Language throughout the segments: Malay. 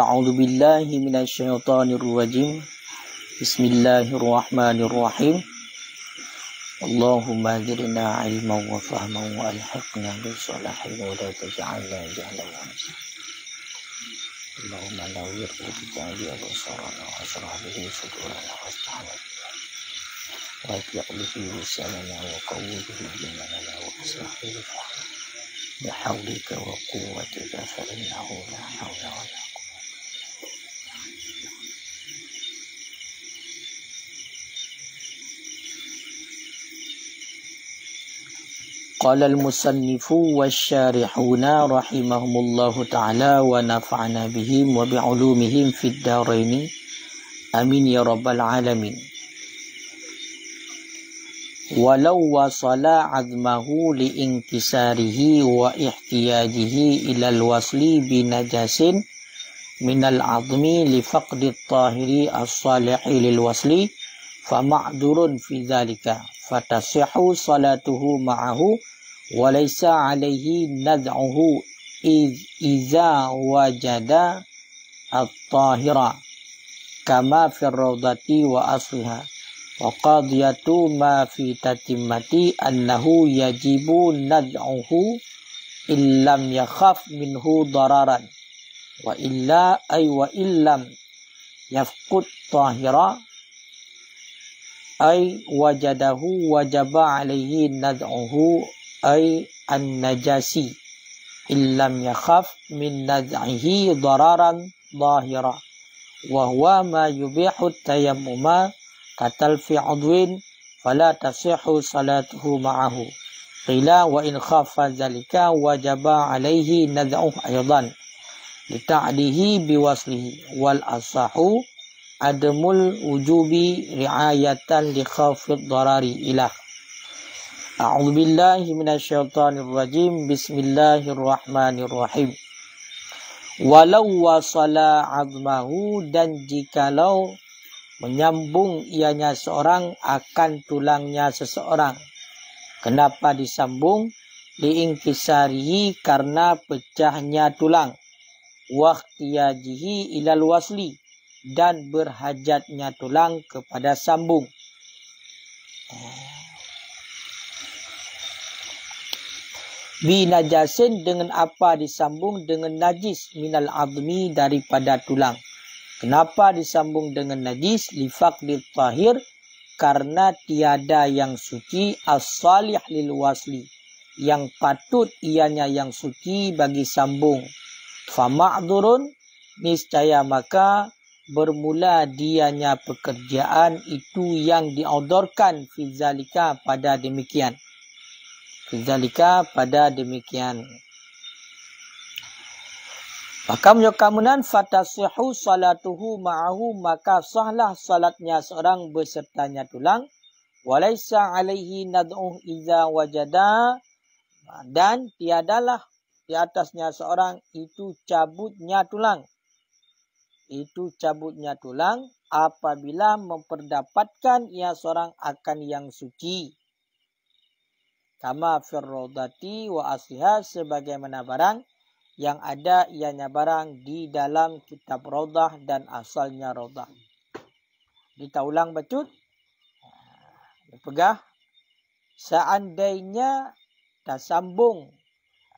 أعوذ بالله من الشيطان الرجيم بسم الله الرحمن الرحيم اللهم أجرنا علما وفهما وألحقنا بالصلاح ولا تجعلنا جهلا اللهم نور بجانب أبصارنا واشرح به صدورنا واستعن واطلق به لساننا وقوي به جناننا واصلح به بحولك وقوتك فإنه لا حول ولا قوة قال المصنف والشارحون رحمهم الله تعالى ونفعنا بهم وبعلومهم في الدارين آمين يا رب العالمين ولو وصل عظمه لانكساره واحتياجه إلى الوصل بنجاس من العظم لفقد الطاهر الصالح للوصل فمعذور في ذلك فتصح صلاته معه وليس عليه نذعه إذ إذا وجد الطاهرة كما في الروضة وأصلها وقضية ما في تتمة أنه يجب نزعه إن لم يخف منه ضررا وإلا أي وإن لم يفقد طاهرا أي وجده وجب عليه نزعه أي النجاسي إن لم يخف من نزعه ضررا ظاهرا وهو ما يبيح التيمم كتلف عضو فلا تصح صلاته معه قيل وإن خاف ذلك وجب عليه نزعه أيضا لتعليه بوصله والأصح عدم الوجوب رعاية لخوف الضرر إله أعوذ Billahi من الشيطان الرجيم بسم الله الرحمن الرحيم ولو وصل عظمه dan jikalau menyambung ianya seorang akan tulangnya seseorang kenapa disambung liingkisarihi karena pecahnya tulang waqtiyajihi ilal wasli dan berhajatnya tulang kepada sambung bi najasin dengan apa disambung dengan najis minal azmi daripada tulang kenapa disambung dengan najis lifaq tahir karena tiada yang suci as-salih lil wasli yang patut ianya yang suci bagi sambung fa ma'dzurun niscaya maka bermula dianya pekerjaan itu yang diaudorkan fizalika pada demikian. Zalika pada demikian. Maka menyokamunan fatasihu salatuhu ma'ahu maka sahlah salatnya seorang besertanya tulang. Walaysa alaihi nad'uh iza wajada dan tiadalah di atasnya seorang itu cabutnya tulang. Itu cabutnya tulang apabila memperdapatkan ia seorang akan yang suci kama firrodati wa asliha sebagaimana barang yang ada ianya barang di dalam kitab rodah dan asalnya rodah. Kita ulang becut. Pegah. Seandainya tak sambung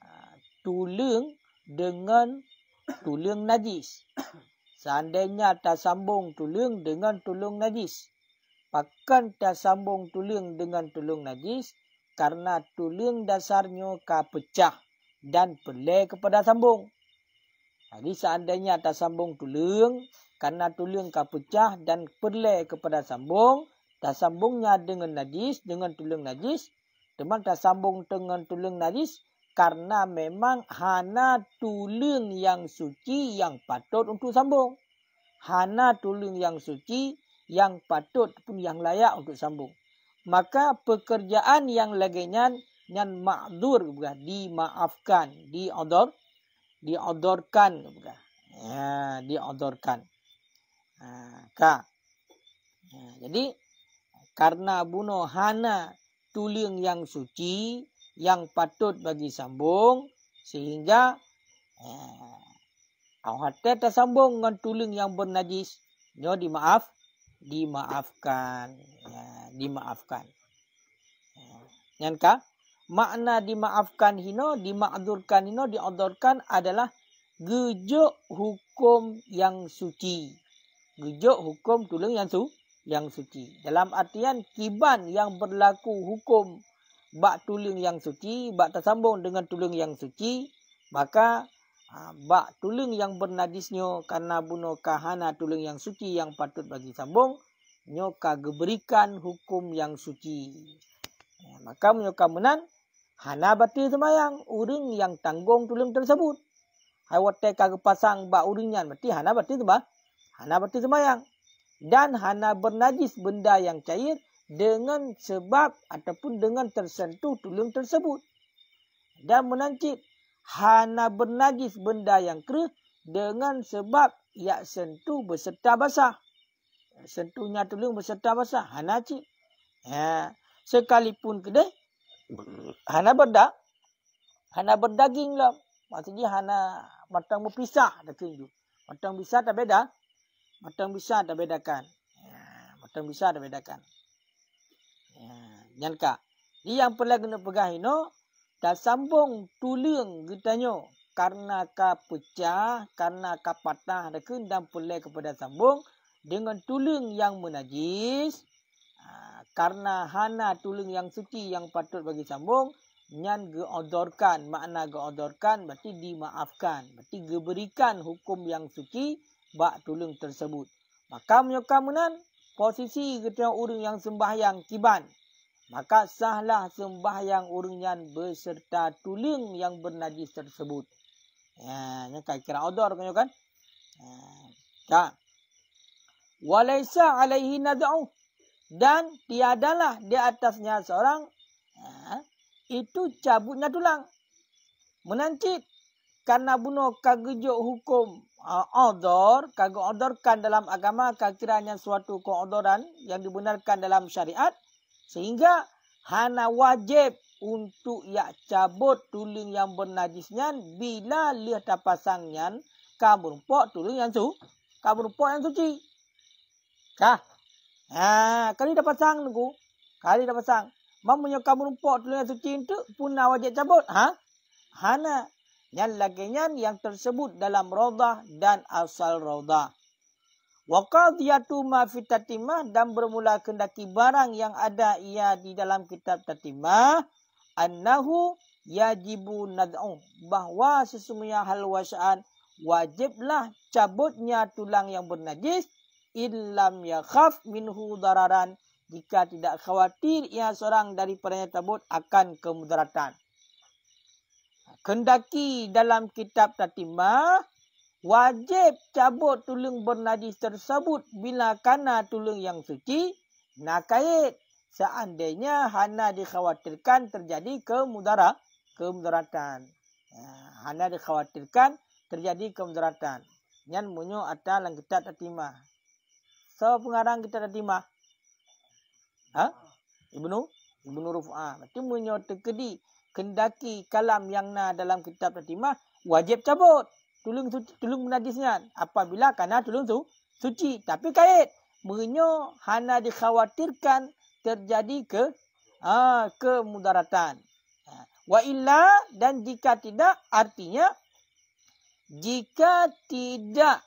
ah, tulung dengan tulung najis. Seandainya tak sambung tulung dengan tulung najis. Pakan tak sambung tulung dengan tulung najis karena tulang dasarnya ka pecah dan pele kepada sambung. Jadi seandainya ada sambung tulang, karena tulang ka pecah dan pele kepada sambung, tak sambungnya dengan najis, dengan tulang najis, teman tak sambung dengan tulang najis, karena memang hana tulang yang suci yang patut untuk sambung. Hana tulang yang suci yang patut pun yang layak untuk sambung maka pekerjaan yang laginya yang ma'dur bukan dimaafkan diodor diodorkan bukan ya diodorkan K. ya, ha, ha, jadi karena bunuh hana tuling yang suci yang patut bagi sambung sehingga ya, Awak hati tersambung dengan tulung yang bernajis. Nyo dimaaf dimaafkan ya, dimaafkan ya. nyankah makna dimaafkan hino dimakdurkan hino diadzurkan adalah gejok hukum yang suci gejok hukum tulung yang su yang suci dalam artian kiban yang berlaku hukum bak tulung yang suci bak tersambung dengan tulung yang suci maka Ha, ba, tulung yang bernadis nyo karena bunuh kahana tulung yang suci yang patut bagi sambung. Nyo kageberikan hukum yang suci. Ya, maka nyo kamenan. Hana batil semayang. Uring yang tanggung tulung tersebut. Hai wate kagepasang ba uringnya. Berarti hana batil semayang. Hana batil semayang. Dan hana bernadis benda yang cair dengan sebab ataupun dengan tersentuh tulung tersebut. Dan menancip hana bernajis benda yang kerih dengan sebab ia sentuh beserta basah. Sentuhnya tulung beserta basah. Hana cik. Ya. Sekalipun kena. Hana berdak. Hana berdaging lah. Maksudnya hana matang berpisah. Tunjuk. Matang bisa tak beda. Matang bisa tak bedakan. Ya. Matang bisa tak bedakan. Ya. Nyankah. Dia yang perlu kena pegang ini. Dah sambung tulung kita nyo, Karena ka pecah, karena ka patah ada ke dan pulih kepada sambung dengan tulung yang menajis. Ha, karena hana tulung yang suci yang patut bagi sambung. Nyan geodorkan. Makna geodorkan berarti dimaafkan. Berarti geberikan hukum yang suci bak tulung tersebut. Maka menyokamunan posisi kita orang yang sembahyang kiban maka sahlah sembahyang urnian beserta tulung yang bernajis tersebut. Ya, ni kan kira odor kan? Ya. Tak. Walaysa alaihi nad'u dan tiadalah di atasnya seorang ya, itu cabutnya tulang. Menancit karena bunuh kagejuk hukum odor, ha, kagu odorkan dalam agama kira-kira kakiranya suatu keodoran yang dibenarkan dalam syariat. Sehingga Hana wajib untuk ya cabut tulung yang bernajisnya bila lihat tapasangnya kamurpok tulung yang su, kamurpok yang suci. Kah? nah ha, kali dapat pasang nunggu. Kali dapat pasang sang. Mamunya kamurpok tulung yang suci itu pun wajib cabut. Ha? Hana. Yang lagi yang tersebut dalam rodah dan asal rodah. Waqadiyatuma fi tatimah dan bermula kendaki barang yang ada ia di dalam kitab tatimah. Annahu yajibu nad'u. bahwa sesungguhnya hal wasaan wajiblah cabutnya tulang yang bernajis. Illam yakhaf minhu dararan. Jika tidak khawatir ia seorang daripadanya tabut akan kemudaratan. Kendaki dalam kitab tatimah wajib cabut tulang bernajis tersebut bila kena tulang yang suci kait seandainya hana dikhawatirkan terjadi kemudarat kemudaratan ha, hana dikhawatirkan terjadi kemudaratan yang munyo atal lang kita tatimah so pengarang kita tatimah ha ibnu ibnu rufa ah, berarti munyo tekedi kendaki kalam yang na dalam kitab tatimah wajib cabut tulung tu, tulung menajisnya. Apabila kerana tulung tu suci. Tapi kait. Mengenyo hana dikhawatirkan terjadi ke ha, kemudaratan. Ha. Wa illa dan jika tidak artinya jika tidak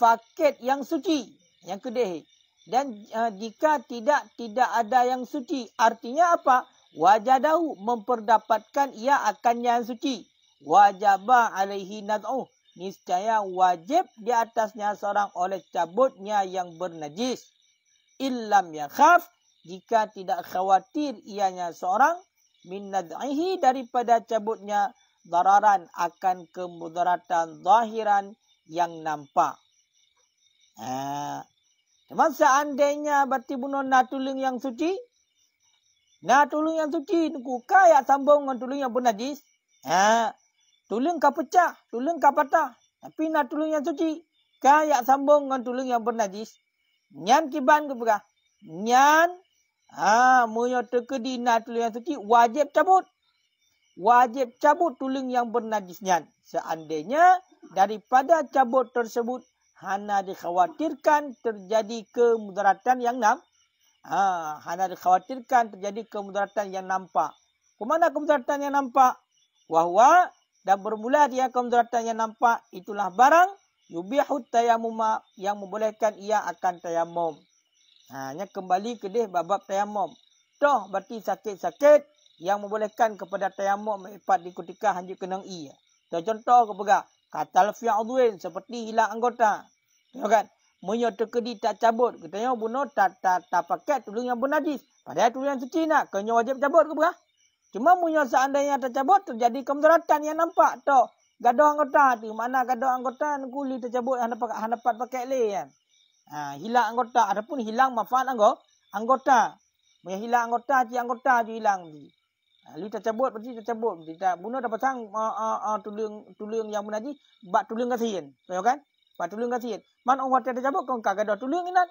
faket yang suci yang kedehi dan uh, jika tidak tidak ada yang suci artinya apa wajadahu memperdapatkan ia akan yang suci wajaba alaihi nad'uh niscaya wajib di atasnya seorang oleh cabutnya yang bernajis. Illam ya khaf, jika tidak khawatir ianya seorang, minnad'ihi daripada cabutnya, dararan akan kemudaratan zahiran yang nampak. Ha. Cuma seandainya berarti bunuh natulung yang suci, natulung yang suci, nukukah yang sambung dengan tulung yang bernajis, ha. Tulang kau pecah, tulang kau patah. Tapi nak tulang yang suci. Kau yang sambung dengan tulang yang bernajis. Nyan kibang ke bukan? Nyan. Ha, Mereka terkedi nak tulang yang suci. Wajib cabut. Wajib cabut tulang yang bernajis nyan. Seandainya daripada cabut tersebut. Hana dikhawatirkan terjadi kemudaratan yang enam. Ha, hana dikhawatirkan terjadi kemudaratan yang nampak. Kemana kemudaratan yang nampak? Wahwa dan bermula dia kemudaratan yang nampak itulah barang yubihut tayamuma yang membolehkan ia akan tayamum. Hanya kembali ke deh bab-bab tayamum. Toh berarti sakit-sakit yang membolehkan kepada tayamum mengipat dikutikah kutika hanjut kenang ia. contoh ke pegak. Kata lafiyaudwin seperti hilang anggota. Tengok kan? Menyo terkedi tak cabut. Kita yang bunuh tak, tak, tak pakai tulung yang bernadis. Padahal tulung yang suci nak. Kenyo wajib cabut ke pegak? Cuma punya seandainya tercabut, terjadi kemudaratan yang nampak tu. Gado anggota tu. Mana gado anggota kuli tercabut yang dapat, yang dapat pakai le kan. Ha, hilang anggota. Ataupun hilang manfaat anggota. Anggota. Punya hilang anggota, cik anggota tu hilang. Ha, lu tercabut, berarti tercabut. Kita bunuh dah pasang uh, uh, uh, tulung, tulung yang munaji. Bak tulung kasihan. Tengok kan? Bak tulung kasihan. Mana orang tercabut, kau kagak ada tulung ni nak.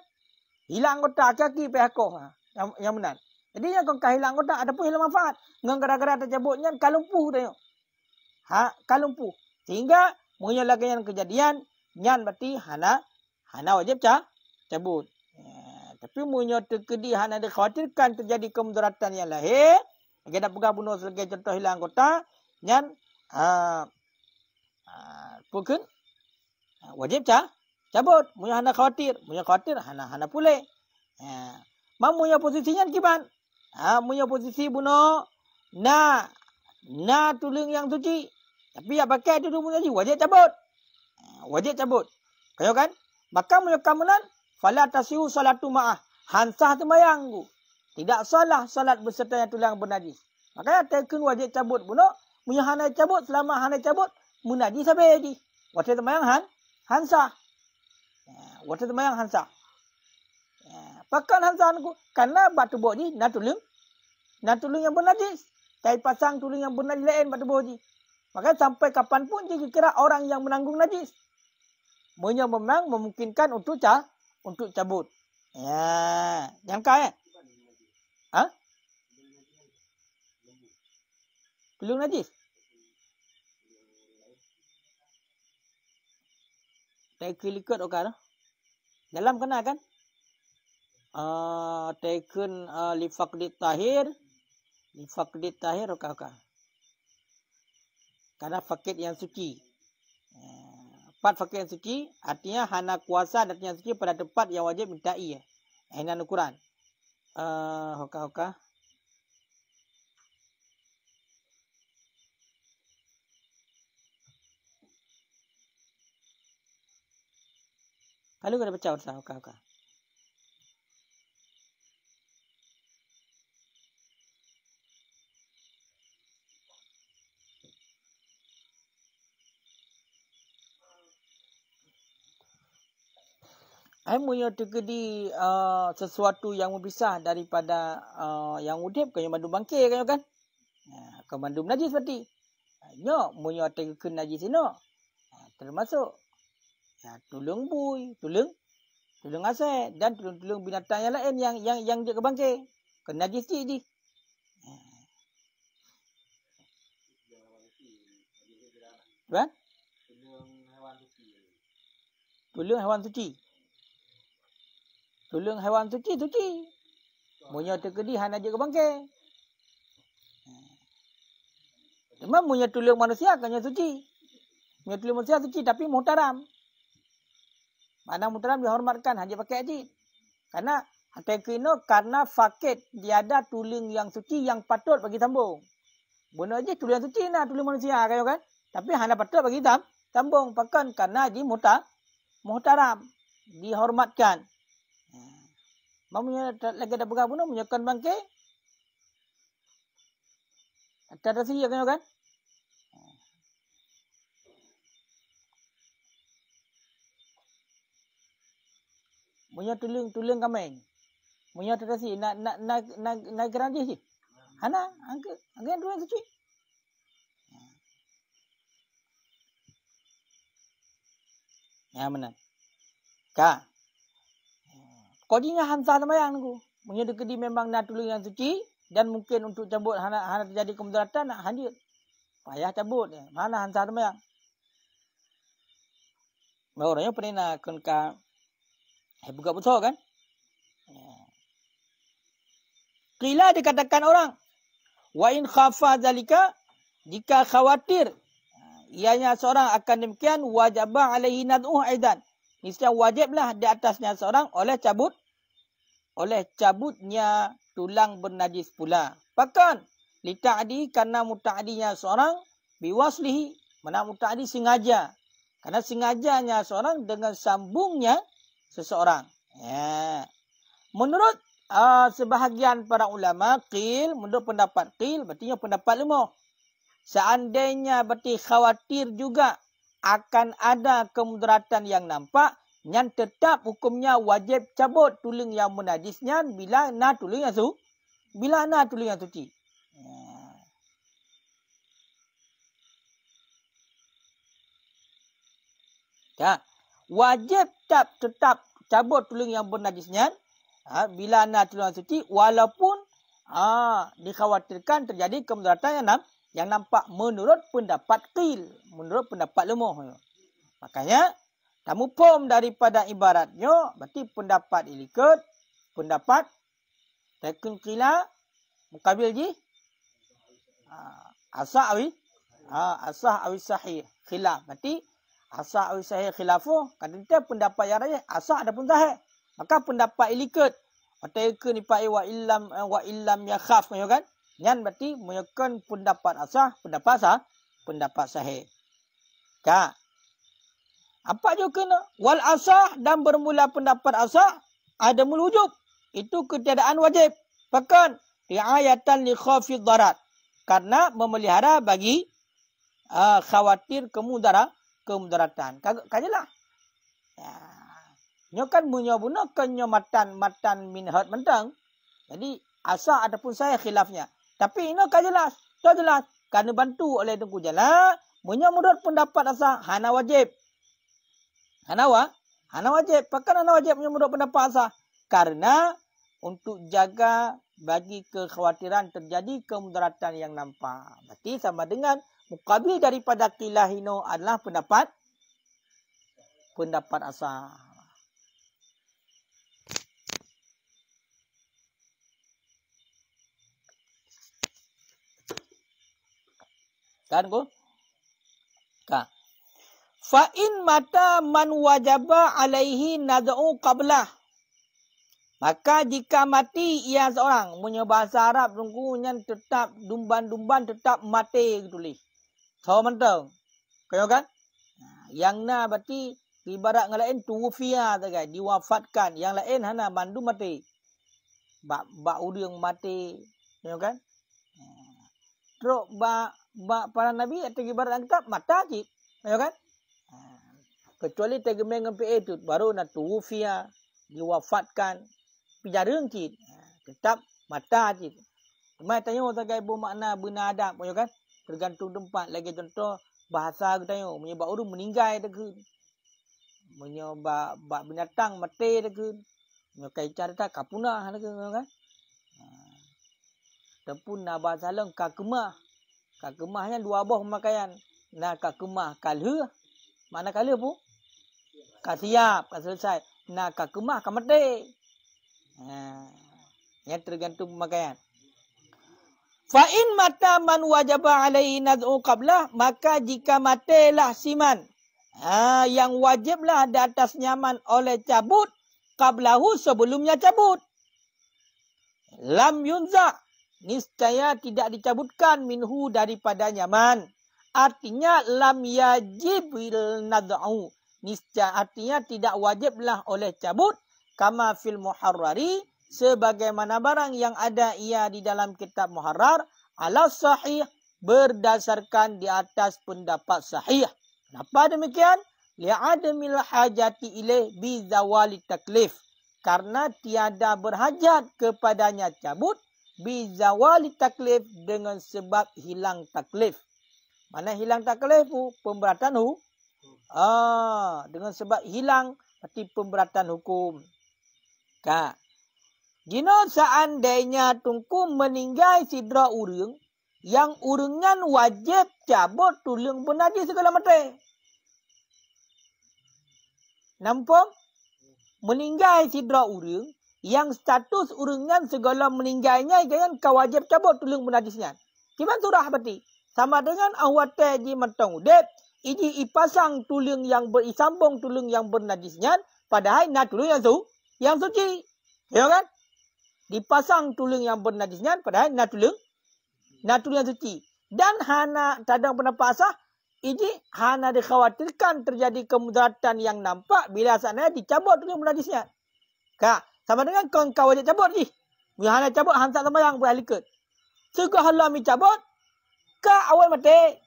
Hilang anggota, kaki pihak kau. Ha, yang, yang menang. Jadi yang kau hilang kotak ada pun hilang manfaat. Dengan gara-gara tercabutnya kalumpuh tengok. Ha, kalumpuh. Sehingga punya lagi yang kejadian nyan berarti hana hana wajib cah, cabut. Ya, tapi punya terkedi hana dikhawatirkan terjadi kemudaratan yang lahir. Jika dah pegang bunuh sebagai contoh hilang kota. Nyan. Uh, ha, uh, ha, pukul. Ha, wajib cah. Cabut. Punya hana khawatir. punya khawatir. Hana, hana pulih. Ya. Mereka punya posisinya kiban ha, ah, punya posisi bunuh na na tulung yang suci tapi yang pakai itu pun lagi wajib cabut ah, wajib cabut kayo kan maka punya kamunan fala tasihu salatu ma'ah hansah tu mayangku tidak salah salat berserta yang tulang bernajis makanya tekun wajib cabut bunuh punya hanai cabut selama hanai cabut munajis sampai lagi wajib mayang han hansah ah, wajib mayang hansah Pakan hansah aku. Kerana batu bok ni nak tulung dan tulung yang benar je. Tai pasang tulung yang benar lain pada bohji. Maka sampai kapan pun dia kira orang yang menanggung najis. Hanya memang memungkinkan untuk cah, untuk cabut. Ya, jangka eh. Ha? Tulung najis. Tai kelikat okey lah. Dalam kena kan? Uh, ah, taken uh, ah, lifak di tahir. Ini Fakid tahir rukaka. Karena fakid yang suci. Empat eh, fakid yang suci. Artinya hana kuasa dan yang suci pada tempat yang wajib minta iya. Eh. Enam ukuran. Uh, eh, hoka hoka. Kalau kita baca bersama, hoka hoka. Ilmu yang terkedi uh, sesuatu yang berpisah daripada uh, yang udip kan yang mandum bangkir kan ya, kan. Kau mandum najis berarti. Ya, munyo terkena najis ini. Ya, termasuk ya, tulung bui, tulung tulung asai dan tulung-tulung binatang yang lain yang yang yang dia kebangkir. Kena najis cik ni. Ya. Tuan? Tulung hewan suci. Tulung hewan suci. Tolong haiwan suci, suci. Munya terkedih, hanya aja ke bangkai. Cuma ha. munya tolong manusia, kanya suci. Munya tolong manusia, suci. Tapi muhtaram. Mana muhtaram dihormatkan, hanya pakai aja. Karena, hantai kino, karena fakit, dia ada tolong yang suci, yang patut bagi sambung. Bunuh aja tolong yang suci, nak lah, tolong manusia, kanya kan. Tapi hanya patut bagi sambung. Sambung, pakan, karena aja muhtaram. Dihormatkan. Dihormatkan. Mamunya lagi ada berapa pun, menyokan bangke. Tak ada siya kan, kan? Munya tulung tulung kami. Munya terasi nak nak nak nak nak kerang sih. Hana, angke, angke yang tulung suci. Ya ha, mana? Kak, kau ingat lah, Hamzah tu mayang aku. Menyedekati memang nak tolong yang suci. Dan mungkin untuk cabut anak hana terjadi kemudaratan nak hanjut. Payah cabut. Ya. Mana Hamzah tu mayang? Orangnya pernah nak kena eh, buka putus kan? Eh. Kila dikatakan orang. Wa in khafa zalika. Jika khawatir. Ha, ianya seorang akan demikian. Wajabah alaihi nad'uh aidan. Islam wajiblah di atasnya seorang oleh cabut oleh cabutnya tulang bernajis pula. Pakan li ta'di karena muta'dinya seorang biwaslihi mana muta'di sengaja. Karena sengajanya seorang dengan sambungnya seseorang. Ya. Menurut uh, sebahagian para ulama qil menurut pendapat qil berarti pendapat lima. Seandainya berarti khawatir juga akan ada kemudaratan yang nampak yang tetap hukumnya wajib cabut tulung yang menajisnya bila nak tulung yang suci. Bila ha. nak tulung yang suci. Tak. Wajib tak tetap cabut tulung yang bernajisnya ha, bila nak tulung yang suci walaupun ha, dikhawatirkan terjadi kemudaratan yang nampak yang nampak menurut pendapat qil, menurut pendapat lemah. Makanya kamu pom daripada ibaratnya berarti pendapat ilikat, pendapat takun qila lah, mukabil ji ha, asah awi ha, asah awi sahih khilaf berarti asah awi sahih khilafu kadenta pendapat yang raya asah adapun sahih maka pendapat ilikat atau ke ni pai wa illam eh, wa illam ya khaf kan yang berarti menyokong pendapat asah, pendapat asah, pendapat sahih. Tak. Apa juga kena? Wal asah dan bermula pendapat asah ada melujub. Itu ketiadaan wajib. Pekan. Ri'ayatan li khafid darat. Karena memelihara bagi uh, khawatir kemudara, kemudaratan. Kajalah. Ya. Ini kan menyebabkan kenyamatan matan minhat hat mentang. Jadi asah ataupun saya khilafnya. Tapi ini kan jelas. Tak kan jelas. Kerana bantu oleh Tengku Jalak. Menyamudut pendapat asal Hana wajib. Hana wa? Hana wajib. Pakan Hana wajib menyamudut pendapat asal. Karena untuk jaga bagi kekhawatiran terjadi kemudaratan yang nampak. Berarti sama dengan mukabil daripada kilah hino adalah pendapat pendapat asal. kan ko ka fa in mata man wajaba alaihi nad'u qablah maka jika mati ia seorang punya bahasa arab tunggu yang tetap dumban-dumban tetap mati gituli. so mentau kau kan yang na berarti ibarat ngan lain tuwfia tu kan diwafatkan yang lain hana mandu mati ba ba udiang mati kau kan Terus ba para nabi yang tinggi barang kitab mata ji. Ya kan? Ha. Kecuali tergemeng dengan PA itu baru nak tuwfia diwafatkan pijarung ji. Tetap ha. mata ji. Mai tanya orang sebagai bu makna benda adab ya kan? Tergantung tempat lagi contoh bahasa kita tanya menyebab urung meninggal dah ke? ba bab binatang mati dah ke? Menyebab cara tak kapunah dah ke? Ya kan? Ha. Tepun nabah salam kakumah. Kak kemahnya dua buah pemakaian. Nah kak kemah kalah. Mana kalah pun? Kak siap, kak selesai. Nah kak kemah kak metik. Ha. Yang tergantung pemakaian. Fain in mata man wajaba alai naz'u qablah maka jika matilah siman. Ha, yang wajiblah di atas nyaman oleh cabut qablahu sebelumnya cabut. Lam yunza' niscaya tidak dicabutkan minhu daripada nyaman. Artinya lam yajibil nad'u. Niscaya artinya tidak wajiblah oleh cabut kama fil muharrari sebagaimana barang yang ada ia di dalam kitab muharrar ala sahih berdasarkan di atas pendapat sahih. Kenapa demikian? Li'adamil hajati ilih bizawali taklif. Karena tiada berhajat kepadanya cabut Bizawali taklif dengan sebab hilang taklif. Mana hilang taklif tu? Pemberatan hu. Hmm. Ah, dengan sebab hilang arti pemberatan hukum. Ka. Gino seandainya tungku meninggal sidra urung yang urungan wajib cabut tulung penadi segala mati. Nampak? Hmm. Meninggal sidra urung yang status urungan segala meninggalnya dengan kewajib cabut tulung menajisnya. Kiman surah berarti? Sama dengan awate di mentong udet, iji ipasang tulung yang berisambung tulung yang bernajisnya, padahal na tulung yang su, yang suci. Ya kan? Dipasang tulung yang bernajisnya, padahal na tulung, na tulung yang suci. Dan hana tadang pernah pasah, iji hana dikhawatirkan terjadi kemudaratan yang nampak bila sana dicabut tulung bernajisnya. Kak, sama dengan kau kau wajib cabut lagi. Bila hang cabut hantar sama yang pun alikut. Cegah halam cabut ke awal mati.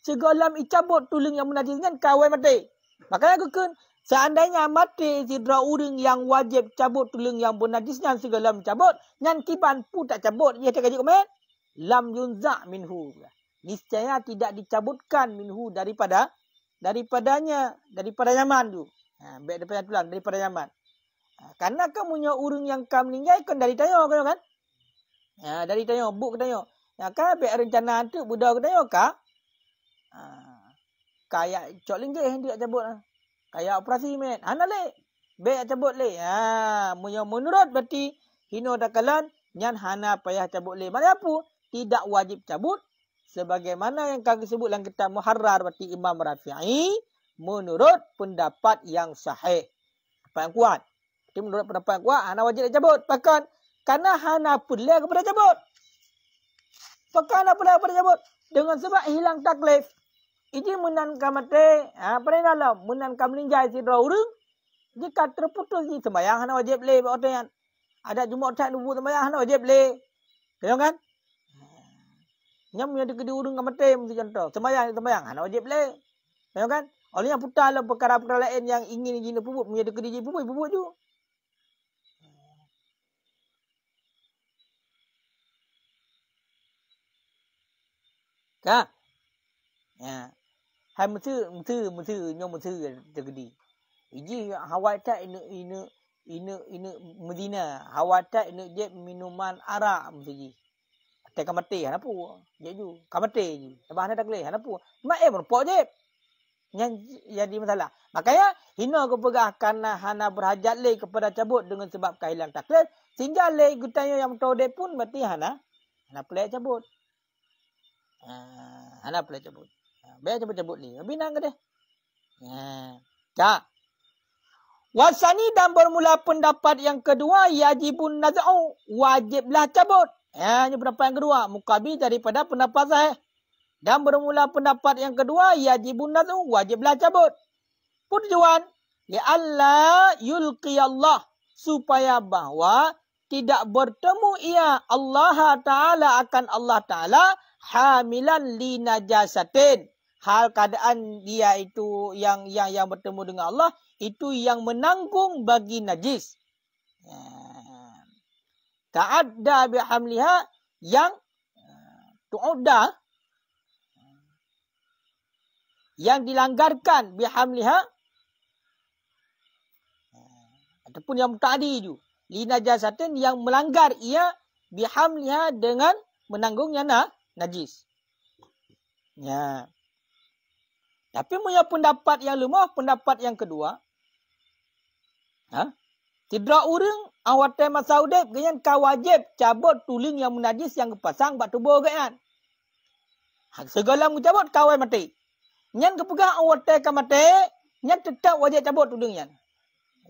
Cegah halam cabut tulung yang menadi dengan kawai mati. Makanya aku kan seandainya mati si uring yang wajib cabut tulung yang bernadisnya cegah halam cabut nyan kiban pun tak cabut dia tak kaji komen. Lam yunza minhu. Niscaya tidak dicabutkan minhu daripada daripadanya daripada Yaman tu. Ha, baik daripada tulang daripada Yaman. Ha, kerana kau punya urung yang kau meninggal, kau dari tanya kau kan? Ha, dari tanya, buk kau tanya. Ha, ya, kau ambil rencana tu, budak kau tanya kau? Ha, kayak cok linggit yang dia cabut. Ha. Kayak operasi, man. Anak ha, lek. Baik cabut lek. Ha, punya menurut berarti, hino dakalan, nyan hana payah cabut lek. Maksudnya apa? Tidak wajib cabut. Sebagaimana yang kami sebut dalam kitab Muharrar, berarti Imam Rafi'i, menurut pendapat yang sahih. Apa yang kuat? Tapi menurut pendapat gua anak wajib dia cabut. Pakan karena hana pula kepada cabut. Pakan hana pula kepada cabut dengan sebab hilang taklif. Ini menankam mate, ha, apa ni dalam menankam linjai si orang. Jika terputus ni sembahyang anak wajib leh buat orang. Ada cuma tak nubu sembahyang anak wajib leh. Tengok kan? Nyam yang dikedi urung ke mesti contoh. Sembayang ni sembayang. Anak wajib leh. Tengok kan? Orang yang putar lah perkara-perkara lain yang ingin jina pupuk. Mereka dikedi jina pupuk, pupuk juga. ก็อ่าหามื้อมื้อมื้อยมมื้อตะกดีอีจีฮาวาตะอินอินอินอินมดินาฮาวาตะอินเจมินุมันอารามซีแต่กรรมเตหันปูเยอยู่กรรมเตอยู่แต่บ้านนั้นตะเลหันปูไม่เอ็มปอเจยังยังดีมั้งล่ะ ya. kan kan eh, Makanya hina aku pegah karena lah hana berhajat leh kepada cabut dengan sebab kehilangan takdir. Sehingga leh gutanya yang tau dia pun berarti hana. Hana pelik cabut. Ha, ah, anak pula cabut. Ah, biar cabut cabut ni. Binang ke dia? Ha. Tak. Wasani dan bermula pendapat yang kedua yajibun naz'u wajiblah cabut. Ya, ini pendapat yang kedua mukabi daripada pendapat saya. Dan bermula pendapat yang kedua yajibun naz'u wajiblah cabut. Pun tujuan li'alla yulqiyallah supaya bahawa tidak bertemu ia Allah Ta'ala akan Allah Ta'ala hamilan linajasatin. Hal keadaan dia itu yang yang yang bertemu dengan Allah itu yang menanggung bagi najis. Ta'adda bihamliha yang tu'udda yang dilanggarkan bihamliha ataupun yang tadi itu. Lina linajasatin yang melanggar ia bihamliha dengan menanggungnya na, najis. Ya. Tapi punya pendapat yang lemah, pendapat yang kedua. Ha? Tidak awat tema masaudib dengan kawajib cabut tuling yang menajis yang kepasang buat tubuh ke kan. Ha, segala mu cabut kawai mati. Nyan kepegang awat tema mati, nyan tetap wajib cabut tulingnya. yang.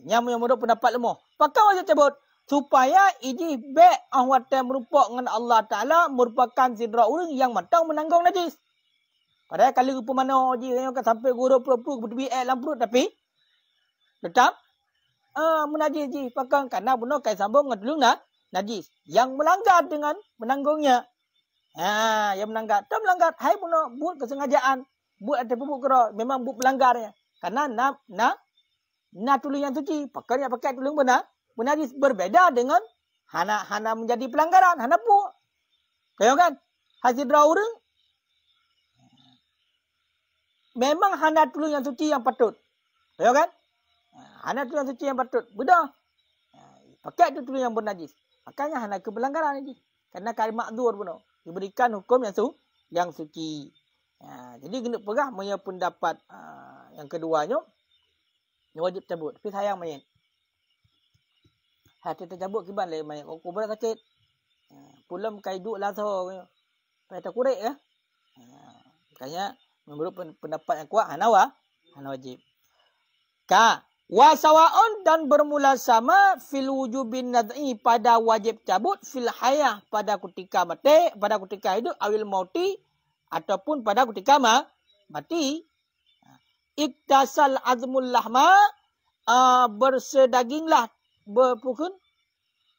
Yang menurut pendapat lemah. Pakar wajib cabut. Supaya ini baik ahwat yang merupakan dengan Allah Ta'ala merupakan zidra orang yang matang menanggung najis. Padahal kali rupa mana je yang kan, sampai guru perut-perut ke perut, air dalam perut tapi tetap ah, menajis je. Pakar kanan benda kain sambung dengan tulung nak najis. Yang melanggar dengan menanggungnya. Ha, ah, yang melanggar. Tak melanggar. Hai benda buat kesengajaan. Buat ada pupuk kera. Memang buat melanggarnya. Karena nak, nak Nah tulis yang suci. Pakai yang pakai tulung benar. Menari berbeda dengan hana hana menjadi pelanggaran. Hana pun. Kayak kan? Hasil berapa Memang hana tulis yang suci yang patut. Kayak kan? Hana tulis yang suci yang patut. Mudah. Pakai itu tulis yang bernajis. Makanya hana ke pelanggaran ini. Kerana kari makdur pun. Diberikan hukum yang su yang suci. Ya, jadi gendut pegah punya pendapat uh, yang keduanya. Ini wajib cabut. Tapi sayang mayat. Hati tercabut kibar lagi mayat. Kau kubur sakit. Ha, Pulam kaiduk lah so. Pada terkurik ya. Ha, makanya menurut pendapat yang kuat. Hanawa, wa. Hana wajib. Ka. Wasawa'un dan bermula sama fil wujubin nad'i pada wajib cabut fil hayah pada ketika mati pada ketika hidup awil mauti ataupun pada ketika mati iktasal azmul lahma uh, bersedaginglah berpukun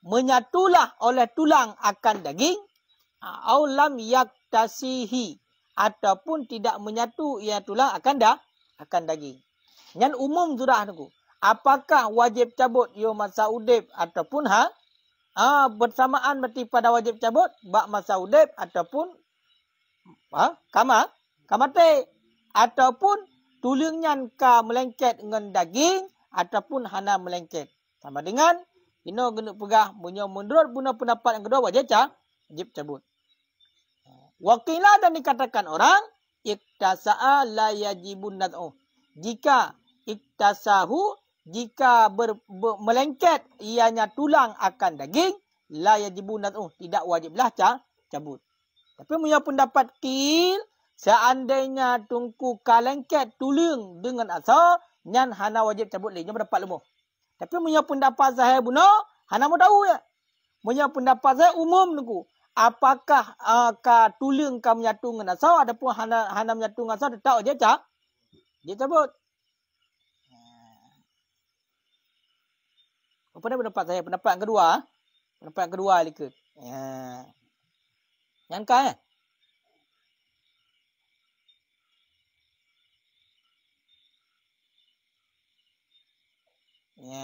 menyatulah oleh tulang akan daging ah, au lam yaktasihi ataupun tidak menyatu ia tulang akan dah akan daging yang umum sudah aku apakah wajib cabut yo masa udib ataupun ha ah ha, bersamaan mesti pada wajib cabut bak masa udib ataupun ha kama kamate ataupun tulangnya ka melengket dengan daging ataupun hana melengket. Sama dengan ino guna pegah punya mundur puna pendapat yang kedua wajib cah, wajib cabut. Wakilah dan dikatakan orang iktasaa la yajibun nad'u. Jika iktasahu jika ber, ber, melengket ianya tulang akan daging la yajibun nad'u tidak wajiblah cah, cabut. Tapi punya pendapat kil Seandainya Tungku Kalengket tulung dengan asal, nyan hana wajib cabut lagi. Berapa berdapat lumo. Tapi punya pendapat saya buna, hana mau tahu ya. Punya pendapat saya umum tungku. Apakah uh, ka tulung kamu menyatu dengan asal, ataupun hana, hana menyatu dengan asal, tetap saja cak. Dia cabut. Apa pendapat saya? Pendapat kedua. Pendapat yang kedua. Eh? Ya. Yang ya? Eh?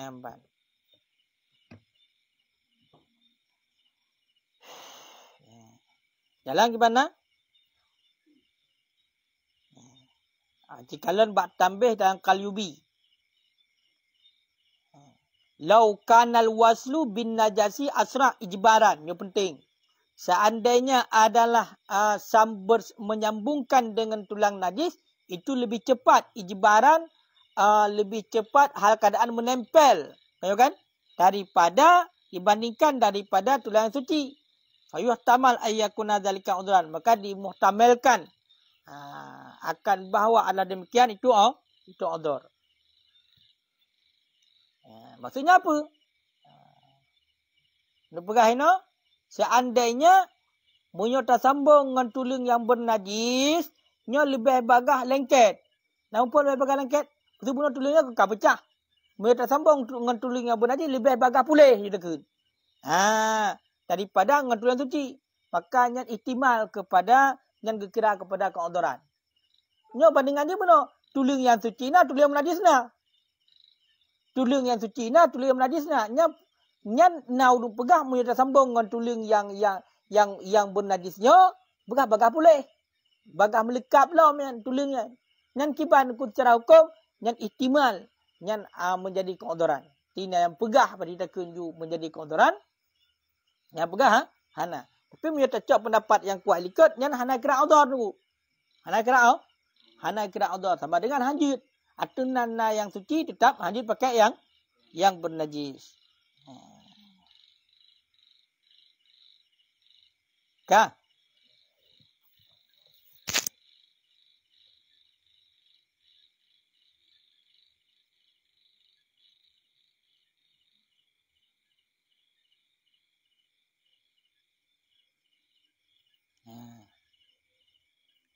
lambat. Jalan ke mana? Ah, jika lo buat tambah dalam kalyubi. Lau kanal waslu bin najasi asra ijbaran. Ini penting. Seandainya adalah uh, sambers menyambungkan dengan tulang najis. Itu lebih cepat ijbaran uh, lebih cepat hal keadaan menempel. Tengok kan? Daripada dibandingkan daripada tulang suci. Fayuh tamal ayyakuna zalika udran. Maka dimuhtamalkan Uh, ha, akan bahawa adalah demikian itu oh, itu udur. Ha, maksudnya apa? Lepukah ha, ini? Seandainya Bunyo sambung dengan tulang yang bernajis Nyo lebih bagah lengket Namun pun lebih bagah lengket itu Sebenarnya tulangnya kekal pecah. Mereka sambung dengan tulang Abu Najib lebih bagah pulih. Kita ke. Ha, daripada dengan tulang suci. makanya yang kepada yang kekira kepada keodoran. Ini dia pun. Tulang yang suci nak tulang yang menadis nak. Tulang yang suci nak tulang yang menadis nak. Ini yang nak pegah mereka sambung dengan tulang yang yang yang yang bernadisnya. Bagah-bagah pulih. Bagah melekap lah yang tulangnya. Yang kibar ikut cara hukum yang ihtimal yang uh, menjadi keodoran. Tina yang pegah pada kita kunju menjadi keodoran. Yang pegah, ha? Hana. Tapi punya tercok pendapat yang kuat likut, yang Hana kira odor dulu. Hana kira oh? Hana kira odor. Sama dengan hanjut. Atunana yang suci tetap hanjut pakai yang yang bernajis. Hmm. Kah?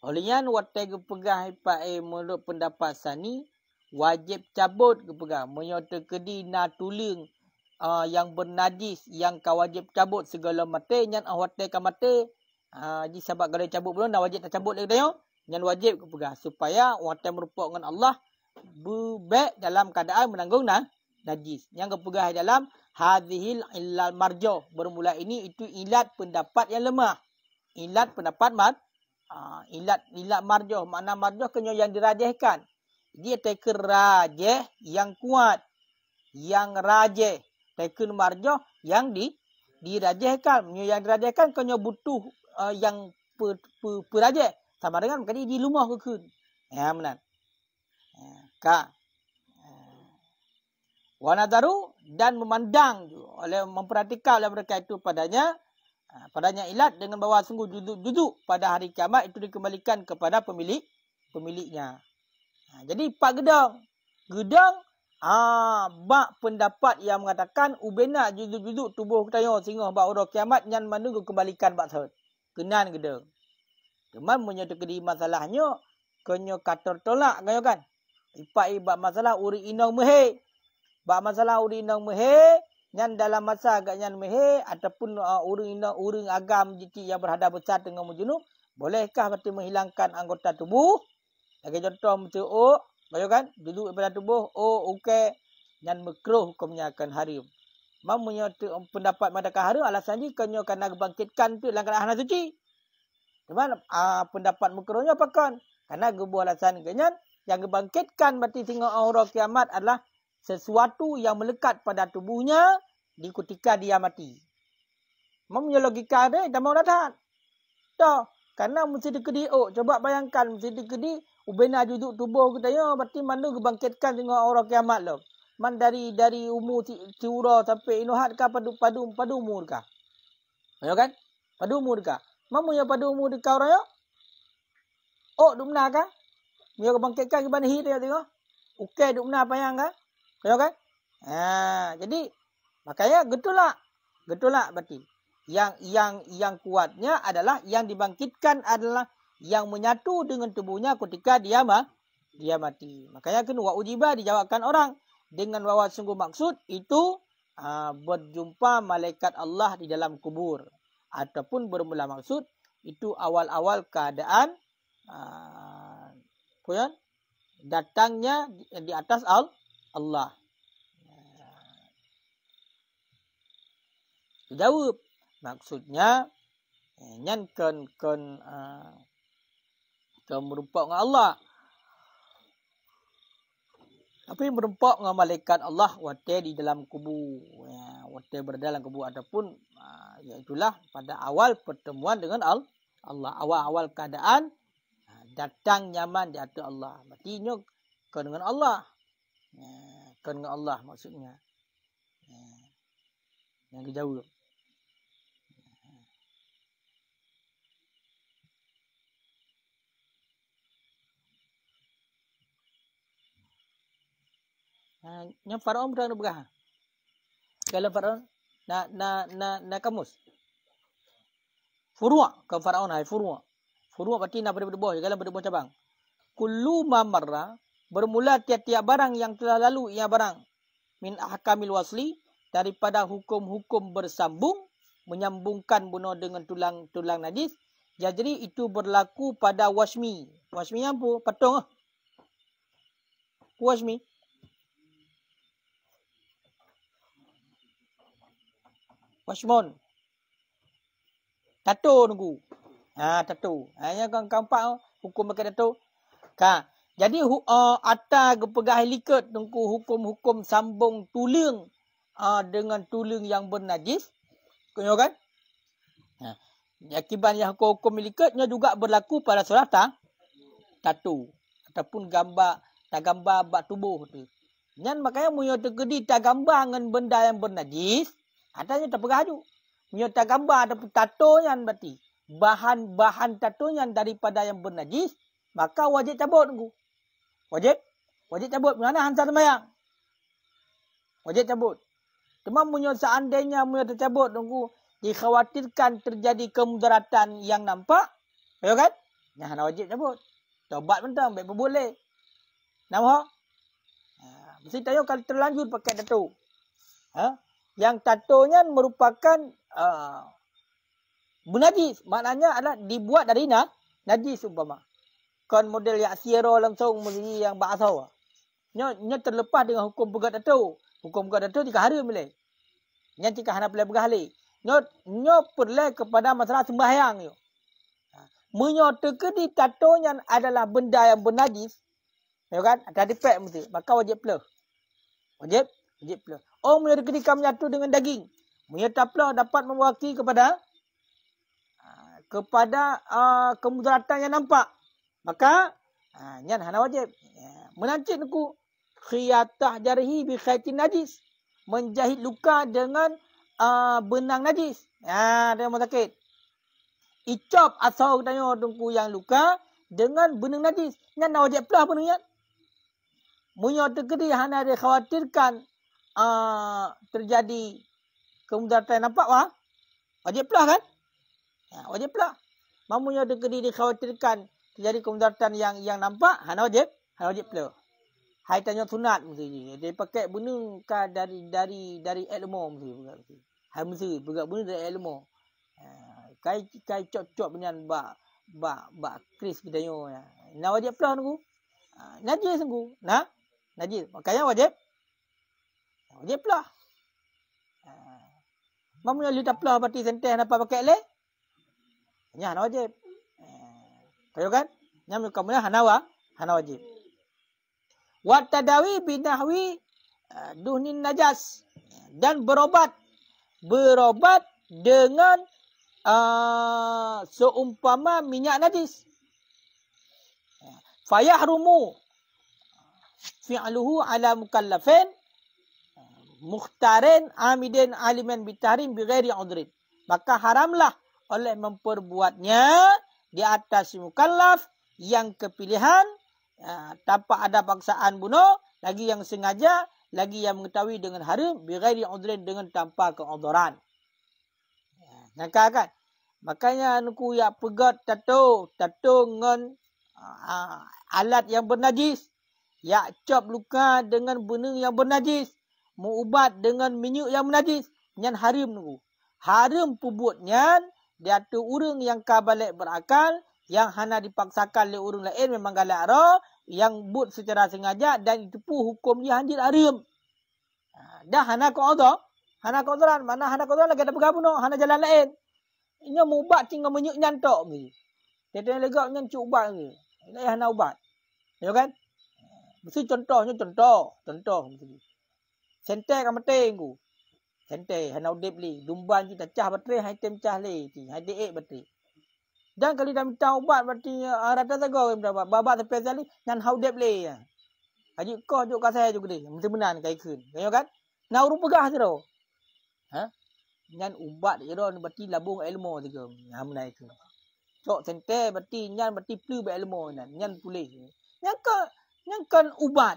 Holian watai ke pegah ipai menurut pendapat sani wajib cabut kepegah. pegah menyota kedi na tulung uh, yang bernajis yang kau wajib cabut segala mate nyan awatai ah, ka mate ha uh, di sebab kalau cabut belum dah wajib tak cabut lagi tanya nyan wajib kepegah supaya watai merupok dengan Allah bebek dalam keadaan menanggung na najis yang kepegah dalam hadhil illal marjo bermula ini itu ilat pendapat yang lemah ilat pendapat mat Uh, ilat ilat marjoh. Makna marjoh kena yang dirajahkan. Dia teka rajah yang kuat. Yang rajah. Teka marjoh yang di dirajahkan. Menyo yang dirajahkan kena butuh uh, yang per, per, perajah. Sama dengan kena di rumah ke kun. Ya, menan. Ya, Ka. Ya. Wanadaru dan memandang juga oleh memperhatikan oleh mereka itu padanya. Ha, padanya ilat dengan bawa sungguh juduk-juduk pada hari kiamat itu dikembalikan kepada pemilik pemiliknya. Ha, jadi Pak gedang. Gedang ah ha, bak pendapat yang mengatakan ubena juduk-juduk tubuh kita yang sehingga bak urah kiamat yang menunggu kembalikan bak sahut. Kenan gedang. Cuma menyedekati masalahnya kenyo kator tolak kan kan. Ipa bak masalah uri inong mehe. Bak masalah uri inong mehe yang dalam masa agaknya mehe ataupun uh, urung ina agam jiki yang berhadap besar dengan mujunub bolehkah berarti menghilangkan anggota tubuh lagi contoh mesti o oh, bayo kan dulu daripada tubuh o oh, uke yang mekruh hukumnya akan harim mamunya um, pendapat mereka harim alasan ji kanyo nak bangkitkan tu langkah hana suci Kemana uh, pendapat mekruhnya apa kan kana gubuh alasan kenyan yang dibangkitkan berarti tengok aurah kiamat adalah sesuatu yang melekat pada tubuhnya diketika dia mati. Memang logika dia tak mau datang. Tak. Kerana mesti dikedi. Oh, coba bayangkan mesti dikedi. Ubena duduk tubuh kita. Ya, berarti mana kebangkitkan dengan orang kiamat lah. Man dari, dari umur tiura sampai inuhat kah padu, padu, padu umur kah? Ya kan? Padu umur kah? Mamu yang umur dekat orang ya? Oh, duk menar kah? Mereka bangkitkan ke mana hit tengok? Okey, duk menar payang kah? Betul kan? Ha, jadi makanya getulak. Getulak berarti yang yang yang kuatnya adalah yang dibangkitkan adalah yang menyatu dengan tubuhnya ketika dia ma, dia mati. Makanya kan wa ujiba dijawabkan orang dengan bahawa sungguh maksud itu ha, berjumpa malaikat Allah di dalam kubur ataupun bermula maksud itu awal-awal keadaan ha, datangnya di atas al Allah. Ya. Jawab. Maksudnya. Eh, Nyan kan kan. Kan dengan Allah. Tapi merupak dengan malaikat Allah. Wata di dalam kubu, Ya, Wata berada dalam kubur. Ataupun. Iaitulah. Eh, ya pada awal pertemuan dengan Al Allah. Awal-awal keadaan. Datang nyaman di atas Allah. Maksudnya. Kan dengan Allah. Ya, kan dengan Allah maksudnya. Ya. yang kejauh. Ya. Ha, yang Faraon berapa nak berah? Kalau Faraon na na na na kamus. Furu'a ke Faraon ay furu'a. Furu'a berarti na nak berdebu-debu, jangan berdebu cabang. Kullu mamarra bermula tiap-tiap barang yang telah lalu ia barang min ahkamil wasli daripada hukum-hukum bersambung menyambungkan bunuh dengan tulang-tulang najis jadi itu berlaku pada wasmi wasmi apa patung ah. wasmi wasmon tato nunggu ha ah, tato hanya kau kau oh. hukum makan tato kan jadi hu, uh, atas kepegah likut tengku hukum-hukum sambung tulung uh, dengan tulung yang bernajis. Kau kan? Ha. Akibat yang hukum-hukum likutnya juga berlaku pada surah ta, tatu. Ataupun gambar, tak gambar bak tubuh tu. Dan makanya punya tergedi tak gambar dengan benda yang bernajis. Atasnya terpegah juga. Punya tak gambar ataupun tato yang berarti. Bahan-bahan tato yang daripada yang bernajis. Maka wajib cabut tu. Wajib? Wajib cabut. Mana hantar semayang? Wajib cabut. Cuma punya seandainya punya tercabut. Tunggu dikhawatirkan terjadi kemudaratan yang nampak. Ya kan? Nah, nak wajib cabut. Tobat pun tak. boleh. Nama? Ha, mesti tanya kalau terlanjur pakai tato. Ha? Yang nya merupakan uh, ah, munajis. Maknanya adalah dibuat dari na, najis umpama kan model yang siro langsung mesti yang bahasa tahu. Nya nya terlepas dengan hukum pegat itu Hukum pegat itu tiga hari boleh. Nya jika hana boleh begali. Nya nya perlu kepada masalah sembahyang yo. Ha. Menyo terkedi tatonya adalah benda yang bernajis. Ya kan? Ada dipek mesti. Maka wajib pula. Wajib? Wajib pula. Oh, menyo terkedi kamu menyatu dengan daging. Menyo tapla dapat mewakili kepada ha, kepada uh, kemudaratan yang nampak maka ha nyan hana wajib ya, menancit ku khiyatah jarhi bi khaitin najis menjahit luka dengan uh, benang najis ha dia mau sakit icop asau tanya orang ku yang luka dengan benang najis nyan wajib pula benang nyan munyo tekedi hana dia khawatirkan uh, terjadi kemudaratan nampak wah wajib pula kan ha, wajib pula mamunya dekedi dikhawatirkan khawatirkan jadi kemudaratan yang yang nampak han wajib han wajib pula hai tanya sunat mesti ni dia pakai benda ke dari dari dari ilmu mesti juga mesti hai mesti juga benda dari ilmu ha, kai kai cop cop dengan ba ba ba kris kita yo ya. na wajib pula nunggu najis sungguh na najis makanya wajib wajib pula ha. Mamu yang lita pula berarti sentih nampak pakai leh? Ya, nak wajib kan? Tengokkan. Yang hukumnya lah, hanawa. Hana wajib. Watadawi binahwi eh, duhnin najas. Dan berobat. Berobat dengan uh, seumpama minyak najis. fi fi'aluhu ala mukallafin mukhtarin amidin alimin bitahrim bighairi udrin. Maka haramlah oleh memperbuatnya di atas mukallaf yang kepilihan uh, tanpa ada paksaan bunuh lagi yang sengaja lagi yang mengetahui dengan haram bi ghairi udrin dengan tanpa keudzuran ya nak kan makanya aku ya pegat tato tato dengan uh, ha, ha, alat yang bernajis ya cop luka dengan benda yang bernajis mengubat dengan minyak yang bernajis nyan haram nunggu Haram pubut dia ada orang yang kabalik berakal yang hana dipaksakan oleh urung lain memang galak ro yang but secara sengaja dan itu pun hukum dia hanjir arim ha, dah hana ko ado hana ko dran lah. mana hana ko dran lah, lagi ada bergabung hana jalan lain inya mubat tinga menyuk nyantok ni tetek legak nyang cu ubat ni lai hana ubat ya kan ha, mesti contohnya contoh contoh mesti sentai kamateng ku Hentai, hanau dip li. Dumban kita cah bateri, hai tem cah li. Hai dek ek bateri. Jangan kali dah minta ubat, bateri. uh, ah, rata tegur yang berdapat. Babak terpias li, nan hau dip li. Ya. Haji kau juga kasih juga dia. Mesti menang kaya kun. Kaya kan? Nau rupa gah tu. Ha? Nan ubat je tu, berarti labung ilmu tu. Yang ha, menaik tu. Cok sentai, berarti nyan berarti pelu berilmu. Nyan pulih. Nyan kan, nyan kan ubat.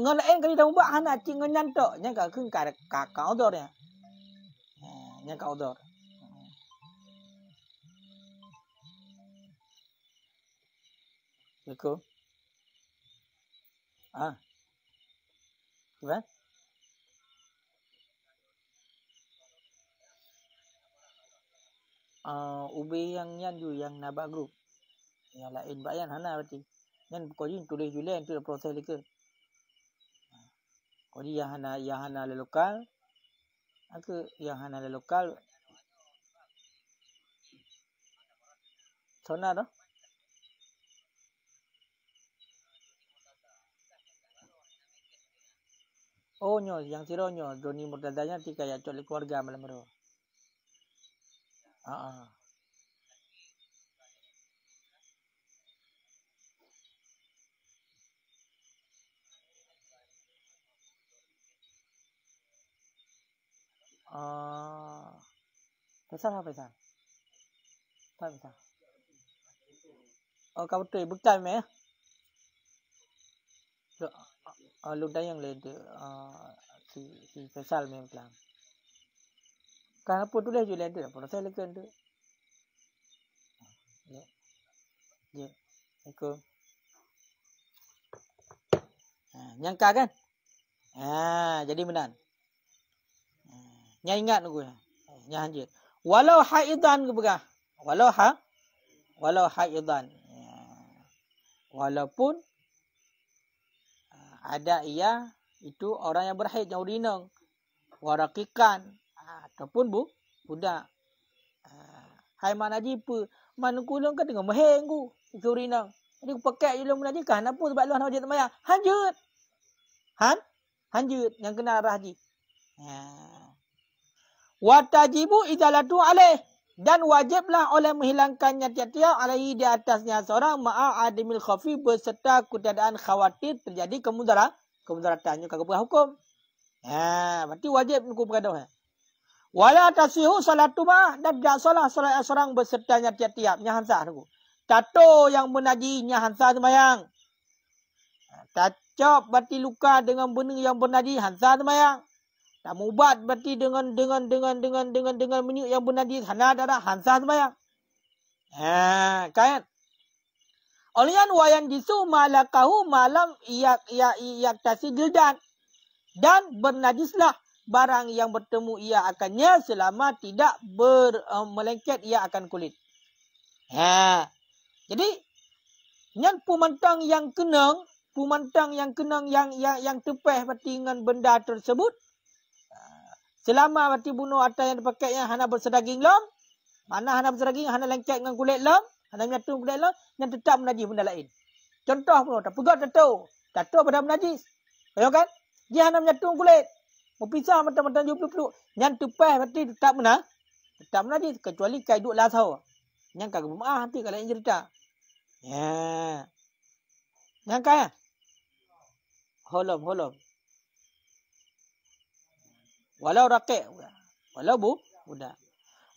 เงินเองก็จะต้องบ้าหนาจริงเงินตยังก็ขึ้นการกาเก่าดอเนี่ยยังเก่าดอยังกูอ่ะใช่ไหมอ่าอุเบยังยันอยู่ยังนับกรุ๊ปยังละเอ็นบ่ายันฮะน่ะพี่ยันก็ยินตุเลยอยู่เลยอันตัวโปรเซสเลยก็ Kodi yang hana yang hana le lokal. Aku yang hana le lokal. Sona tu. Oh nyo, yang siro nyo, Doni Murtadanya tiga ya cok keluarga malam baru. Ah. Uh 啊，不啥他不啥，他不啥，哦，搞不对，不改没？就啊，啊，六单样来的啊，是是不啥没不啦？干了不都来就来的，不啥来干的？耶耶，那个，啊，娘家干，啊，这里没人。Nya ingat aku. Nya hanjir. Walau haidan ke bukan? Walau ha? Walau haidan. Ya. Walaupun ah, ada ia itu orang yang berhaid yang urinang. Warakikan. Ah, ataupun bu, budak. Ah, hai mana jipa. Mana kulung kan dengan meheng ku. Itu urinang. Jadi aku pakai je lah menajikan. Kenapa sebab lu anak wajib tak bayar? Hanjut. Han? Hanjut. Yang kena rahji. Ya. Watajibu izalatu alaih. Dan wajiblah oleh menghilangkannya tiap-tiap alaihi di atasnya seorang maa ma'adimil khafi berserta kutadaan khawatir terjadi kemudara Kemudaratannya kakak berhukum. hukum. Ha, berarti wajib hukum berkandung. Ha. Eh. Walau tasihu salatu ma'ah dan tak salah salat seorang berserta tiap-tiap. Nyahansah. Tato yang menaji nyahansah semayang. Ha, Tacok berarti luka dengan benda yang bernaji. Hansah semayang. Tak mubat berarti dengan dengan dengan dengan dengan dengan menyuk yang benar hana sana ada ada hansa sembahyang. Ha, kan? Olian wayan disu malakahu malam ia ia ia tasi dildan dan bernadislah barang yang bertemu ia akannya selama tidak ber, uh, melengket ia akan kulit. Ha. Jadi nyan pumantang yang kenang pumantang yang kenang yang yang yang tepeh berarti dengan benda tersebut Selama mati bunuh atas yang dipakai yang hana bersedaging lom. Mana hana bersedaging, hana lengket dengan kulit lom. Hana menyatu kulit lom. Yang tetap menajis benda lain. Contoh pun, tak pegang tato. Tato pada menajis. Kau kan? Dia hana menyatu kulit. Mempisah mata-mata jauh peluk-peluk. Yang tupai mati tetap mana? Tetap menajis. Kecuali kai duduk lasau. Yang kagum bumaah nanti kalau yang cerita. Ya. Yang kaya? Ah? Holom, holom. Walau rakik. Walau bu, budak.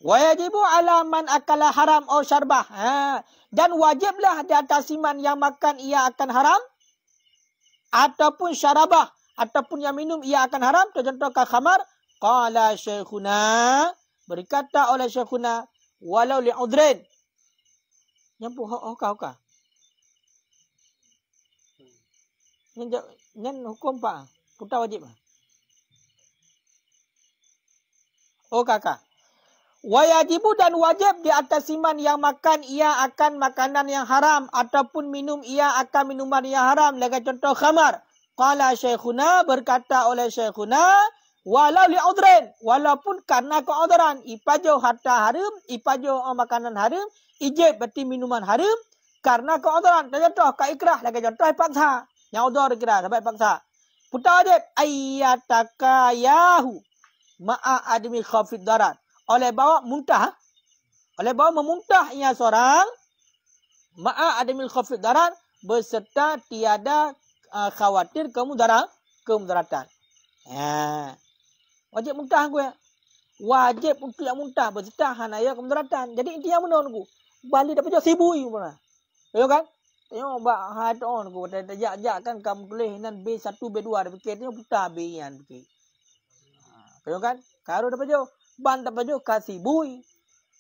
Wajibu ala man akala haram au oh syarbah. Ha. Dan wajiblah di atas iman yang makan ia akan haram. Ataupun syarabah. Ataupun yang minum ia akan haram. Contohkan khamar. Qala syekhuna. Berkata oleh syekhuna. Walau li'udrin. Nyampu hokah-hokah. Nyan hukum pak. Kutah wajib pak. Oh kakak. Wajib dan wajib di atas iman yang makan ia akan makanan yang haram ataupun minum ia akan minuman yang haram. Lagi contoh khamar. Qala syekhuna berkata oleh syekhuna walau li udrin walaupun karena keudran ipajo harta haram ipajo makanan haram ijib berarti minuman haram karena keudran lagi contoh ka ikrah lagi contoh paksa yang udar ikrah sampai paksa putar wajib ayataka yahu ma'a admi khafid darat. Oleh bawa muntah. Ha? Oleh bawa memuntah ia seorang. Ma'a admi khafid darat. Berserta tiada uh, khawatir kemudaran. Kemudaratan. Ha. Wajib muntah aku ya. Wajib untuk yang muntah. Berserta hanaya kemudaratan. Jadi intinya mana aku. Balik dapat jauh sibu. Tengok ya kan. Tengok buat hard on aku. Tengok-tengok kan. Kamu boleh nan B1, B2. Dia fikir tengok putar B yang fikir. Payo kan? Karo dapat jo. Ban dapat jo kasih bui.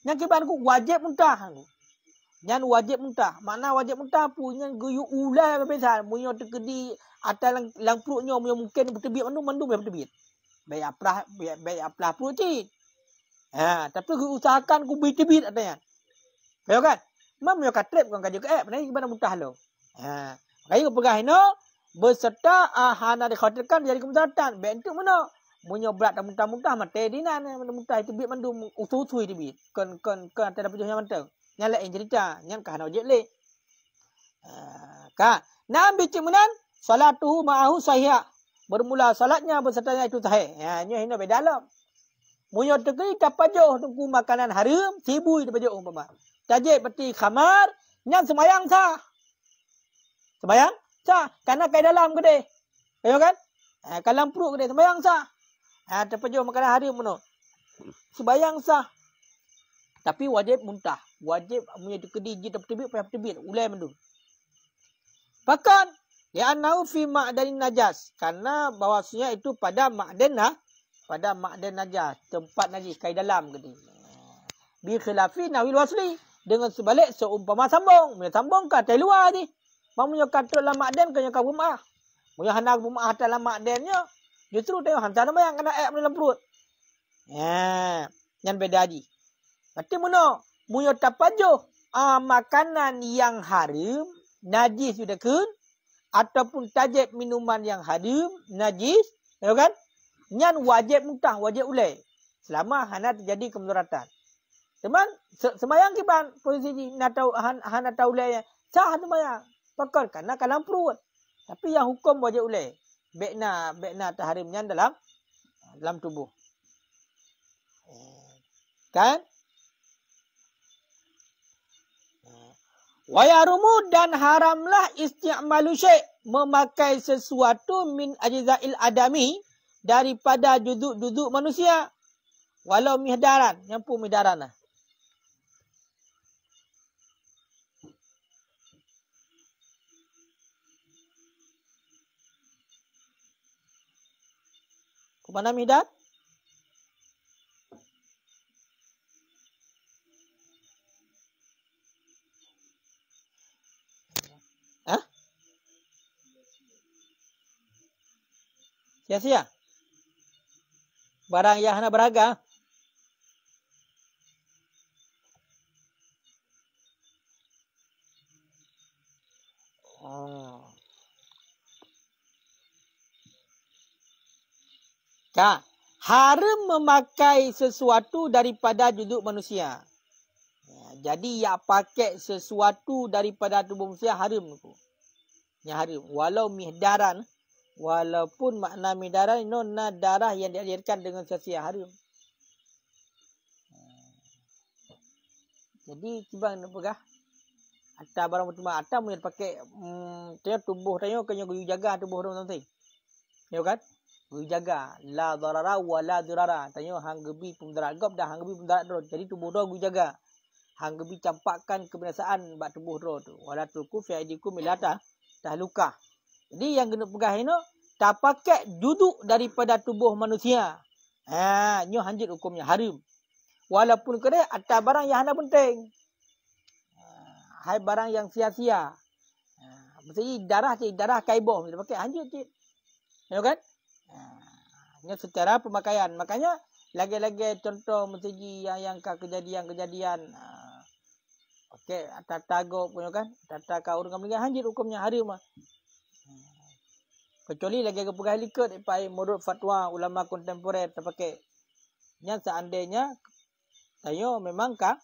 Yang ke ku wajib muntah aku. Yang wajib muntah. Mana wajib muntah yang guyu ulah apa pesan. Munyo tekedi atas lang, lang perutnya munyo mungkin bertebit mandu mandu be bertebit. Bay aprah bay aprah perut ti. Ha, tapi ku usahakan ku bertebit atanya. Payo kan? Mam yo katrep kan kaje ke eh benar gimana muntah lo. Ha, kayo pegah ino beserta ahana dikhotirkan dari kemudatan Bentuk mana? Munyo berat dan muntah-muntah mate di nan eh, muntah itu bib mandu usuh-usuh di bib. Kon kon kon tanda pujuh yang mantau. Nyang lain cerita, nyang kah nak jele. Ah, ka. Nam bici munan salatuhu ma'ahu sahia. Bermula salatnya bersertanya itu sahih. Ya, nyo hina be dalam. Munyo tekri tapajuh tunggu makanan haram, sibu itu pajuh umpama. Tajib peti khamar, nyang semayang sah. Semayang sah. Karena kai dalam gede. Ayo ya kan? Eh, kalam perut gede semayang sah. Ha, terpejuh makanan hari pun. Sebayang sah. Tapi wajib muntah. Wajib punya kediji terpetibit, payah petibit. Ulai mandu. Bahkan, li'annau ya fi ma'danin najas. Karena bahawasanya itu pada ma'danah. Ha? Pada ma'dan najas. Tempat najis, kai dalam ke ni. Bi khilafi nawil wasli. Dengan sebalik seumpama sambung. Mereka sambung ke atas luar ni. Mereka kata dalam ma'dan, kena kata rumah. Mereka hendak rumah atas dalam ma'dannya. Justru tengok hang tanam yang kena air dalam perut. Ya, yang beda aji. Berarti mana? Munyo tapanjo. Ah makanan yang haram najis sudah ke? Ataupun tajib minuman yang haram najis, tahu ya kan? Yang wajib muntah, wajib ulai. Selama hana terjadi kemudaratan. Teman, se semayang kiban posisi ni nak tahu hana tahu ulai sah semayang. Pakar karena kalam perut. Tapi yang hukum wajib ulai bekna bekna tahrimnya dalam dalam tubuh. Kan? Wayarumu dan haramlah isti'malu syai' memakai sesuatu min ajza'il adami daripada duduk-duduk manusia. Walau mihdaran. Yang pun mihdaran lah. Madame Hidat? Hah? Sia-sia? Barang yang hana beraga? Oh. Ha, haram memakai sesuatu daripada juduk manusia. Ya, jadi yang pakai sesuatu daripada tubuh manusia haram. Ya, haram. Walau mihdaran. Walaupun makna mihdaran ini no, darah yang dialirkan dengan sesuatu yang haram. Jadi cuba nak pegah. Ada barang cuma ada punya pakai hmm, tubuh tanya kena jaga tubuh orang tu. Ya kan? Boleh jaga. La darara wa la durara. Tanya hang gebi pemudarat gob dah hang gebi pemudarat drone. Jadi tubuh dua boleh jaga. Hang gebi campakkan kebinasaan bak tubuh dua tu. Wala tulku fi aidiku milata dah luka. Jadi yang kena pegang ini. Tak pakai duduk daripada tubuh manusia. Ha, nyo hanjit hukumnya haram, Walaupun kena atas barang yang anda penting. Ha, hai barang yang sia-sia. Ha, Maksudnya darah cik, darah kaibah. Dia pakai hanjit cik. Tengok ya kan? dengan secara pemakaian. Makanya lagi-lagi contoh mesti yang yang kejadian-kejadian uh, okey atas tagu punya kan tata kau dengan mereka hanjir hukumnya hari rumah kecuali lagi ke pegawai likut eh, pai menurut fatwa ulama kontemporer terpakai yang seandainya tanya memang kah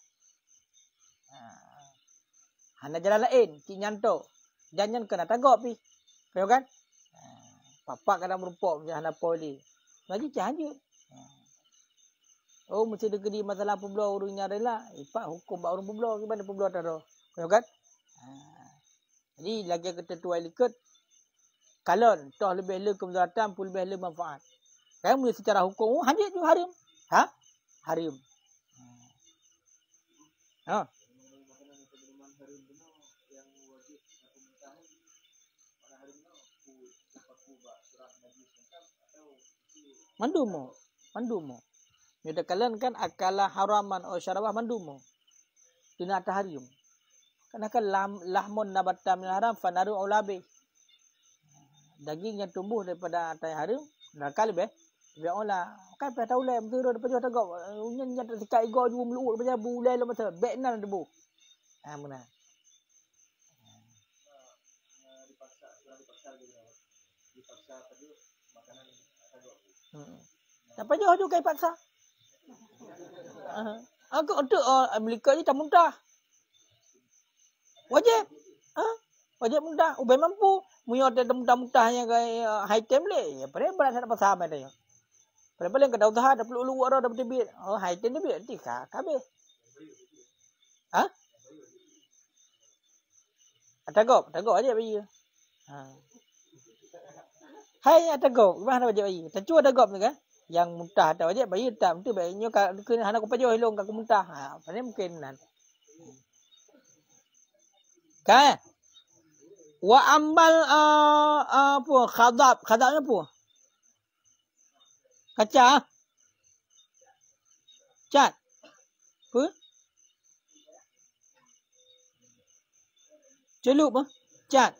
hanya jalan lain cik nyanto jangan kena tagu pi Pernah kan? Papa ah, kena merupuk macam anak poli. Lagi cahaya. Oh, mesti negeri Masalah lampu belah ada lah. rela. Eh, Ipak hukum buat orang belah. Bagaimana belah tak ada? Kau kan? Ha. Jadi, lagi kata tuai lekat. Kalau toh lebih le kemudaratan, pun lebih le manfaat. Kan punya secara hukum, oh, hanya juga harim. Ha? Harim. Ah. Ha? mandumo mandumo meda kalian kan akala haraman o syarawah mandumo tuna tahrim kan akan lam, lahmun nabata min haram fanaru ulabi daging yang tumbuh daripada tai haram dan kalbe dia ola kan pe tahu lem tu depa jua tegak unyen nya tekak ego jua meluut depa bulan lama tu beknal debu ah mana ah, di pasar di pasar di pasar tadi Sampai jauh tu kain paksa. Uh Aku untuk uh, ah, Amerika ni tak mudah. Wajib. Huh? Ha? Wajib mudah. Ubay mampu. Mereka ada yang mudah-mudah yang kain ah, high time boleh. Ya, pernah berat saya pasal apa tanya. Pernah boleh kena usaha. Dah perlu luar orang dapat tibit. Oh, high time tibit. Nanti kak habis. Ha? Tak kok, tak kok aja bagi. Ha. Hai ada gop, mana ada wajib bayi. Tentu ada gop juga. Kan? Yang muntah ada wajib bayi tak. Itu baiknya kalau kena anak kupaju hilang kalau muntah. Ha, mana mungkin nan. Kan? Wa amal uh, uh, apa? Khadab. Khadab apa? Kaca. Cat. Apa? Celup. Cat.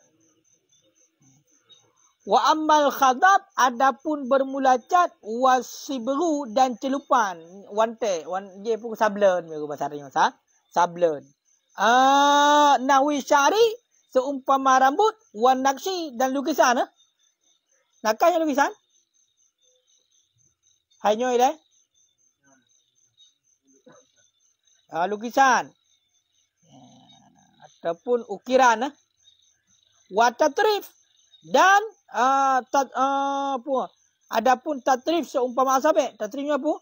Wa ammal khadab adapun bermula cat wasibru dan celupan. One te One je pun sablon. Mereka bahasa Arab masa. Sablon. Uh, nawi syari seumpama rambut wan naksi dan lukisan. Eh? Nakanya lukisan? hai ada? deh Uh, lukisan. Ataupun ukiran. Eh? Watatrif dan Ah, tat uh, apa? Adapun tatrif seumpama asabek, tatrifnya apa?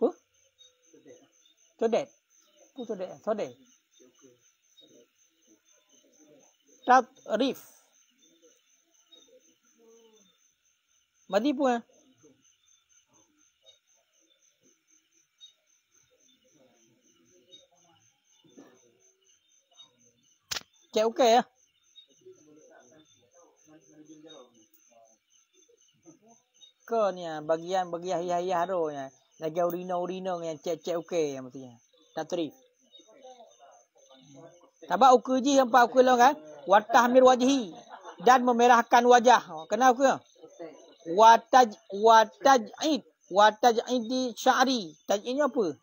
Apa? Todet. Apa todet? Todet. Tatrif. Madi pun eh? Cek okey ya. Ke ni ah, bagian bagi ayah-ayah tu ni. Ya. Lagi urina-urina yang cek-cek okey yang mestinya. Tatri. teri. Tabak uku ji hampa uku lo kan. Watah mir wajhi dan memerahkan wajah. Oh, Kenapa uku? Wataj wataj'id. Wataj'id syari. Taj'id ni apa?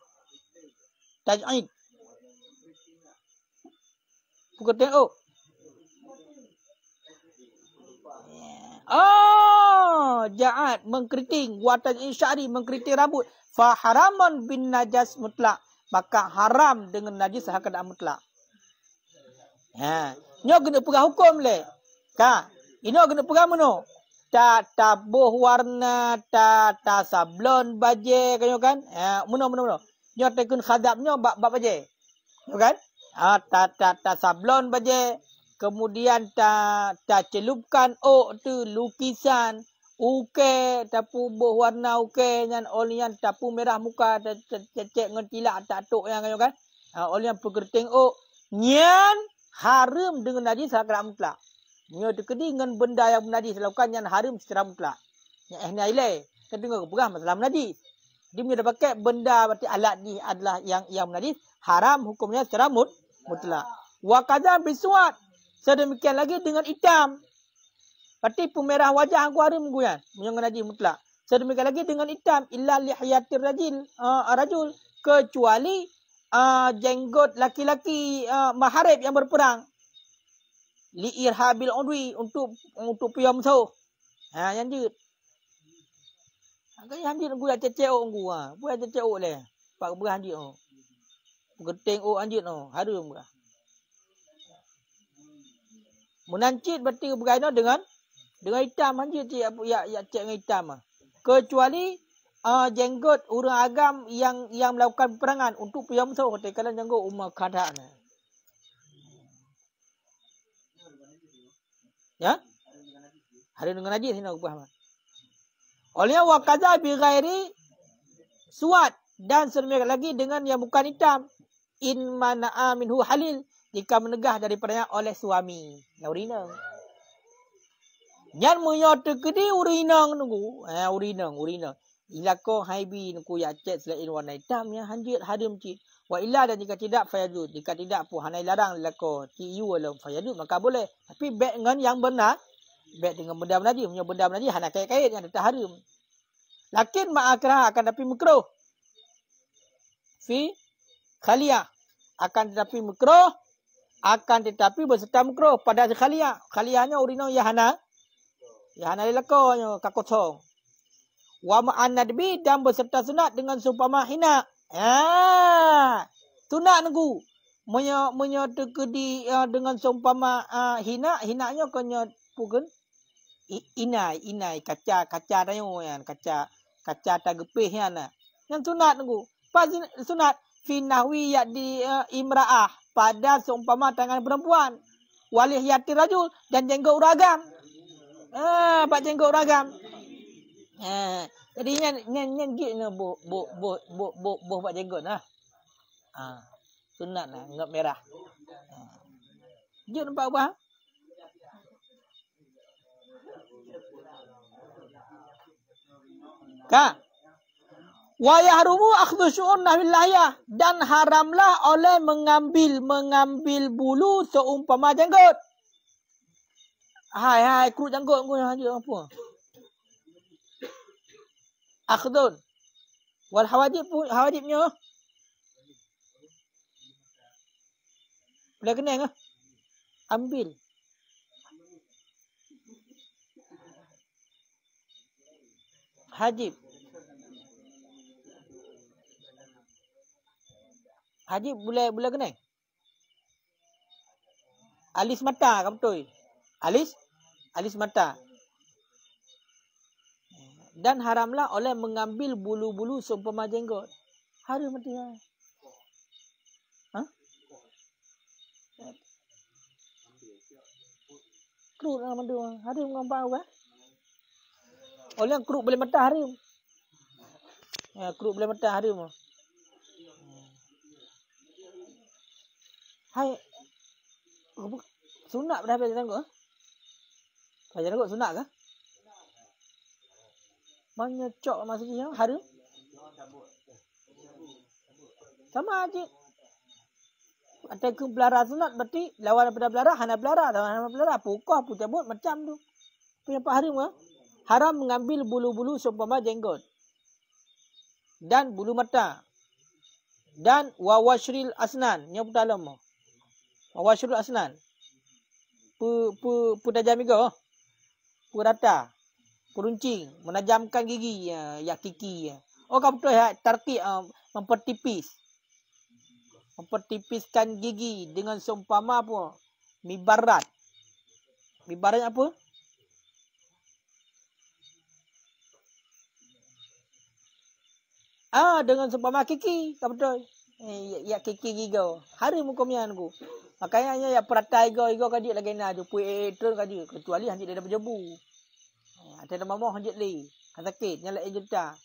Taj'id. Aku kata oh. Oh, jahat mengkritik, watan insyari mengkritik rambut. Fa haramun bin najis mutlak. Maka haram dengan najis hakad mutlak. Ha, nyo kena pegang hukum le. Ka, ino kena pegang mano? Tak boh warna, tak tak sablon baje kan yo kan? Ha, mano mano mano. Nyo tekun khadab nyo bab bab baje. kan? ha, ta, ta, ta sablon baje kemudian ta, ta celupkan oh tu lukisan uke tapu boh warna uke dan oli yang tapu merah muka cecek dengan tilak tak tok yang kan ha, oli yang pekerting ok nyan haram dengan najis secara lah mutlak nyo terkedi dengan benda yang najis lakukan yang haram secara mutlak yang eh nilai ile kan dengar ke pegah masalah najis dia punya dah pakai benda berarti alat ni adalah yang yang najis haram hukumnya secara mutlak mutlak. Wakazan bisuat. Sedemikian lagi dengan hitam. Berarti pemerah wajah aku hari minggu kan. Menyongan haji mutlak. Sedemikian lagi dengan hitam. Illa lihayatir rajil. Uh, ah, rajul. Kecuali uh, jenggot laki-laki uh, maharib yang berperang. Li'irhabil udwi untuk untuk piyam so. Ha, yang je. Kau yang je aku dah cek-cek orang gua. Buat cek-cek orang leh. Pak berhandi orang. Oh. Genteng oh anjir no Harum ke. Menancit berarti berkaitan dengan dengan hitam anjir cik apa ya ya cik dengan hitam ah. Kecuali uh, jenggot orang agam yang yang melakukan perangan untuk puja musuh kata kalau jenggot umat kadhan. Ya? Hari dengan najis sini aku paham? Ah. Oleh wakaza bi suat dan sermek lagi dengan yang bukan hitam in mana'a minhu halil jika menegah daripadanya oleh suami la urina nyar munyo tekedi urina nunggu eh urina urina ilako haibi nunggu ya cek selain warna hitam ya hanjit hadim ci wa illa dan jika tidak fayadu jika tidak pun hanai larang lako ti yu e alam fayadu maka boleh tapi bek dengan yang benar bek dengan benda benar dia punya benda benar dia hanai kait-kait yang tetap harim lakin ma'akrah akan tapi mekruh fi khaliyah. Akan tetapi makruh. Akan tetapi berserta makruh pada khaliyah. Khaliyahnya urinah yahana. Yahana ni lelakonya kakotong. Wa ma'anadbi dan berserta sunat dengan supama hina. Ya. Tunak nunggu. Menya menya di uh, ya, dengan sumpama uh, hina hinanya kena pukul inai inai kaca kaca dayu yang kaca kaca tak gepih yang na yang sunat nunggu pas sunat finawi yak di uh, imraah pada seumpama tangan perempuan walih yatir rajul dan jenggot uragam ah pak jenggot uragam ha jadi nyen nyen nyen git no bu bu bu bu bu, bu pak jenggot nah ha sunat lah ngot merah ha. Jom nampak apa? Kak? Wa yahrumu akhdhu syu'unnah billahiyah dan haramlah oleh mengambil mengambil bulu seumpama janggut. Hai hai kru janggut kau yang hajur apa? Akhdun. Wal hawadib pun hawadibnya. Boleh kena ke? Eh? Ambil. Hajib. Haji boleh boleh kena? Alis mata ke kan betul? Alis? Alis mata. Dan haramlah oleh mengambil bulu-bulu seumpama jenggot. Haram mati lah. Ha? Kerut lah mati lah. Ha? Haram dengan bau kan? Oleh kerut boleh mata haram. Ya, kerut boleh mata haram lah. Hai. Rupa sunat pada habis janggut. Eh? Pada janggut sunat ke? Mana cok masa ni? Hari? Sama aje. Ada ke belara sunat berarti lawan daripada belara, hana belara, lawan hana belara, pokok pun cabut macam tu. Punya Pak Harim ke? Ha? Haram mengambil bulu-bulu seumpama jenggot. Dan bulu mata. Dan wawashril asnan. Yang lama. Ha? Washrul Asnan. Pu pu pu tajam juga. Oh. Pu rata. Peruncing, menajamkan gigi ya, ya kiki ya. Oh kau betul ya, tertib uh, mempertipis. Mempertipiskan gigi dengan seumpama apa? Mibarat. Mibarat apa? Ah dengan seumpama kiki, kau betul eh, ya kiki gigo hari muka mian ku makanya ya peratai go igo kadi lagi na ju pu eh tu kadi kecuali hanti dia berjebu ada nama mo hanti li kata ke nyala ejuta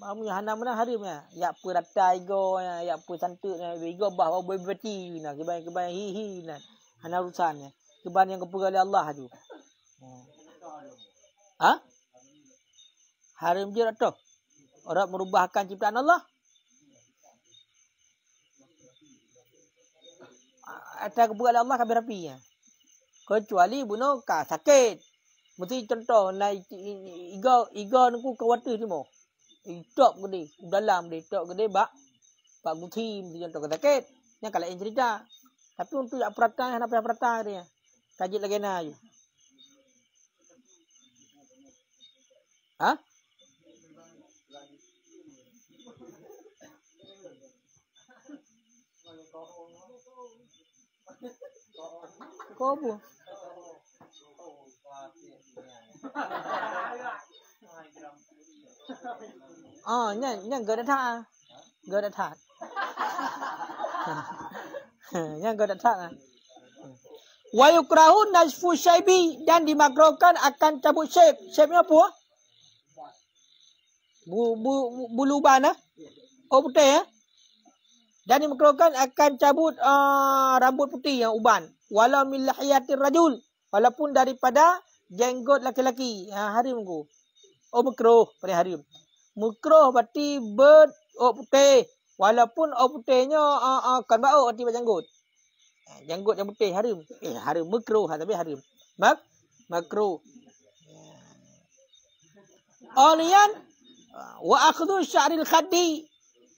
mamu yang mana hari mian ya peratai go ya, ya pu santu ya, igo bah bah bah bah na kebay kebay hi hi na hana rusan ya kebay yang kepegali Allah tu ha, ha? harim jiratoh Orang merubahkan ciptaan Allah. atas keburukan Allah kami rapi ya. Kecuali bunuh ka sakit. Mesti contoh naik ego ego nak ku waktu timo. Itop gede, dalam dia itop gede bak. Pak Guti mesti contoh ke sakit. Ya kalau yang cerita. Tapi untuk yang perata yang apa perata dia. Ya. Kajit lagi na. Ha? Kobo. Ha, ah, nyan nyan gada tak? Ah. Gada tak? Nyan gada tha. Ah. Wa yukrahu nasfu syaibi dan dimakruhkan akan cabut syaib. Syaibnya apa? Bu, bu, bu, bu, bu, bu, bu, bu, dan dimaklumkan akan cabut uh, rambut putih yang uban. Walau millahiyatir rajul. Walaupun daripada jenggot laki-laki. Ha, ah, harim ku. Oh, mekroh pada harim. Mekroh berarti ber oh, putih. Walaupun oh, putihnya uh, uh, kan bau berarti berjanggut. Janggut yang putih harim. Eh, harim mekroh lah, tapi harim. Mak mekroh. Alian wa akhdhu syaril khaddi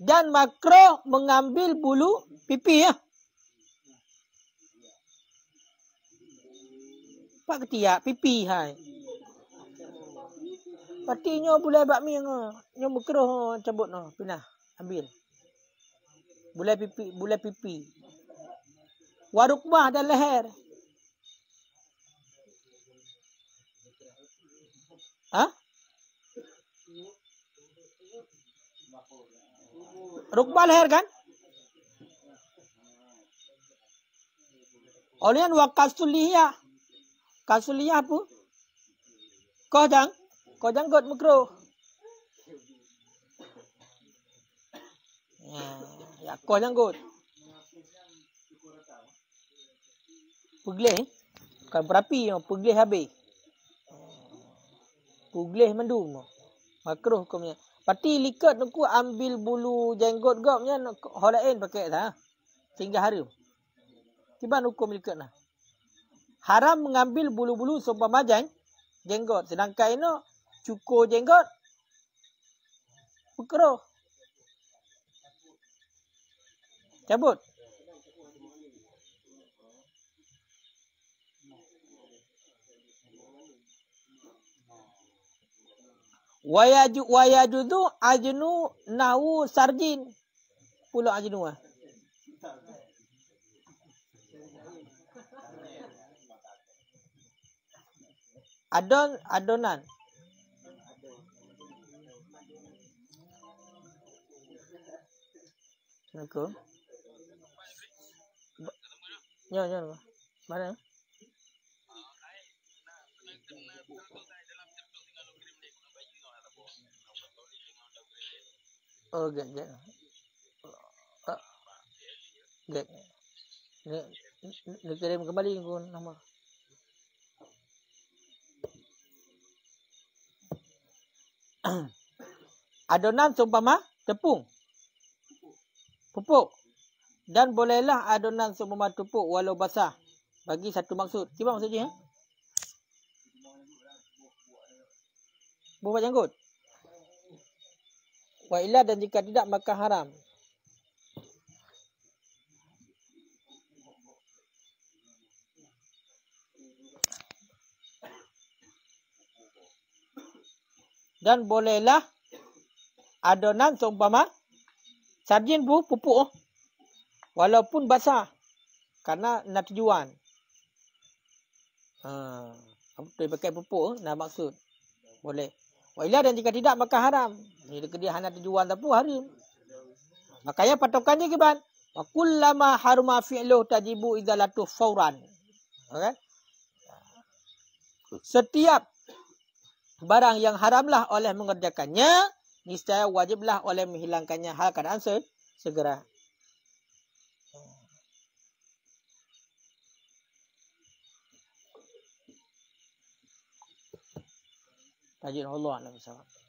dan makro mengambil bulu pipi ya. Pak ketiak pipi hai. Patinya boleh bakmi ngah. Eh, nyo makro eh, cabut no, eh, pinah ambil. Boleh pipi, boleh pipi. Warukmah dan leher. rukbal her kan? Olian oh, wa kasuliya, kasuliya apa? Kodang, kodang kot mikro. Ya, ya kodang god. Pugleh, bukan berapi, oh, pugleh habis. Pugleh mendung. Oh. Makruh kau punya. Pati likat aku ambil bulu jenggot kau punya holain pakai dah. Sehingga haram. Tiban hukum likat lah. Haram mengambil bulu-bulu sumpah majang jenggot. Sedangkan ini cukur jenggot. Pekeruh. Cabut. Wayaju Wayaju tu ajnu nau sarjin. Pulau ajnu ah. Adon adonan. Assalamualaikum. Nyo nyo. Mana? Oh, gak, gak. Oh, gak. Nak kirim kembali ke nombor. adonan seumpama tepung. Pupuk. Dan bolehlah adonan seumpama tepung walau basah. Bagi satu maksud. Cuma maksudnya? Buah buat janggut. Wa illa dan jika tidak maka haram. Dan bolehlah adonan seumpama sarjin bu pupuk. Oh. Walaupun basah. Kerana nak tujuan. Ha. Boleh pakai pupuk nak oh, maksud. Boleh. Wailah dan jika tidak maka haram. Jadi dia hanya terjual tapi harim. Makanya patokannya kibat. Wa kullama haruma fi'luh tajibu idzalatu fauran. Okay. Setiap barang yang haramlah oleh mengerjakannya, niscaya wajiblah oleh menghilangkannya hal keadaan segera. 阿吉，真，阿，真，阿，真，阿，真，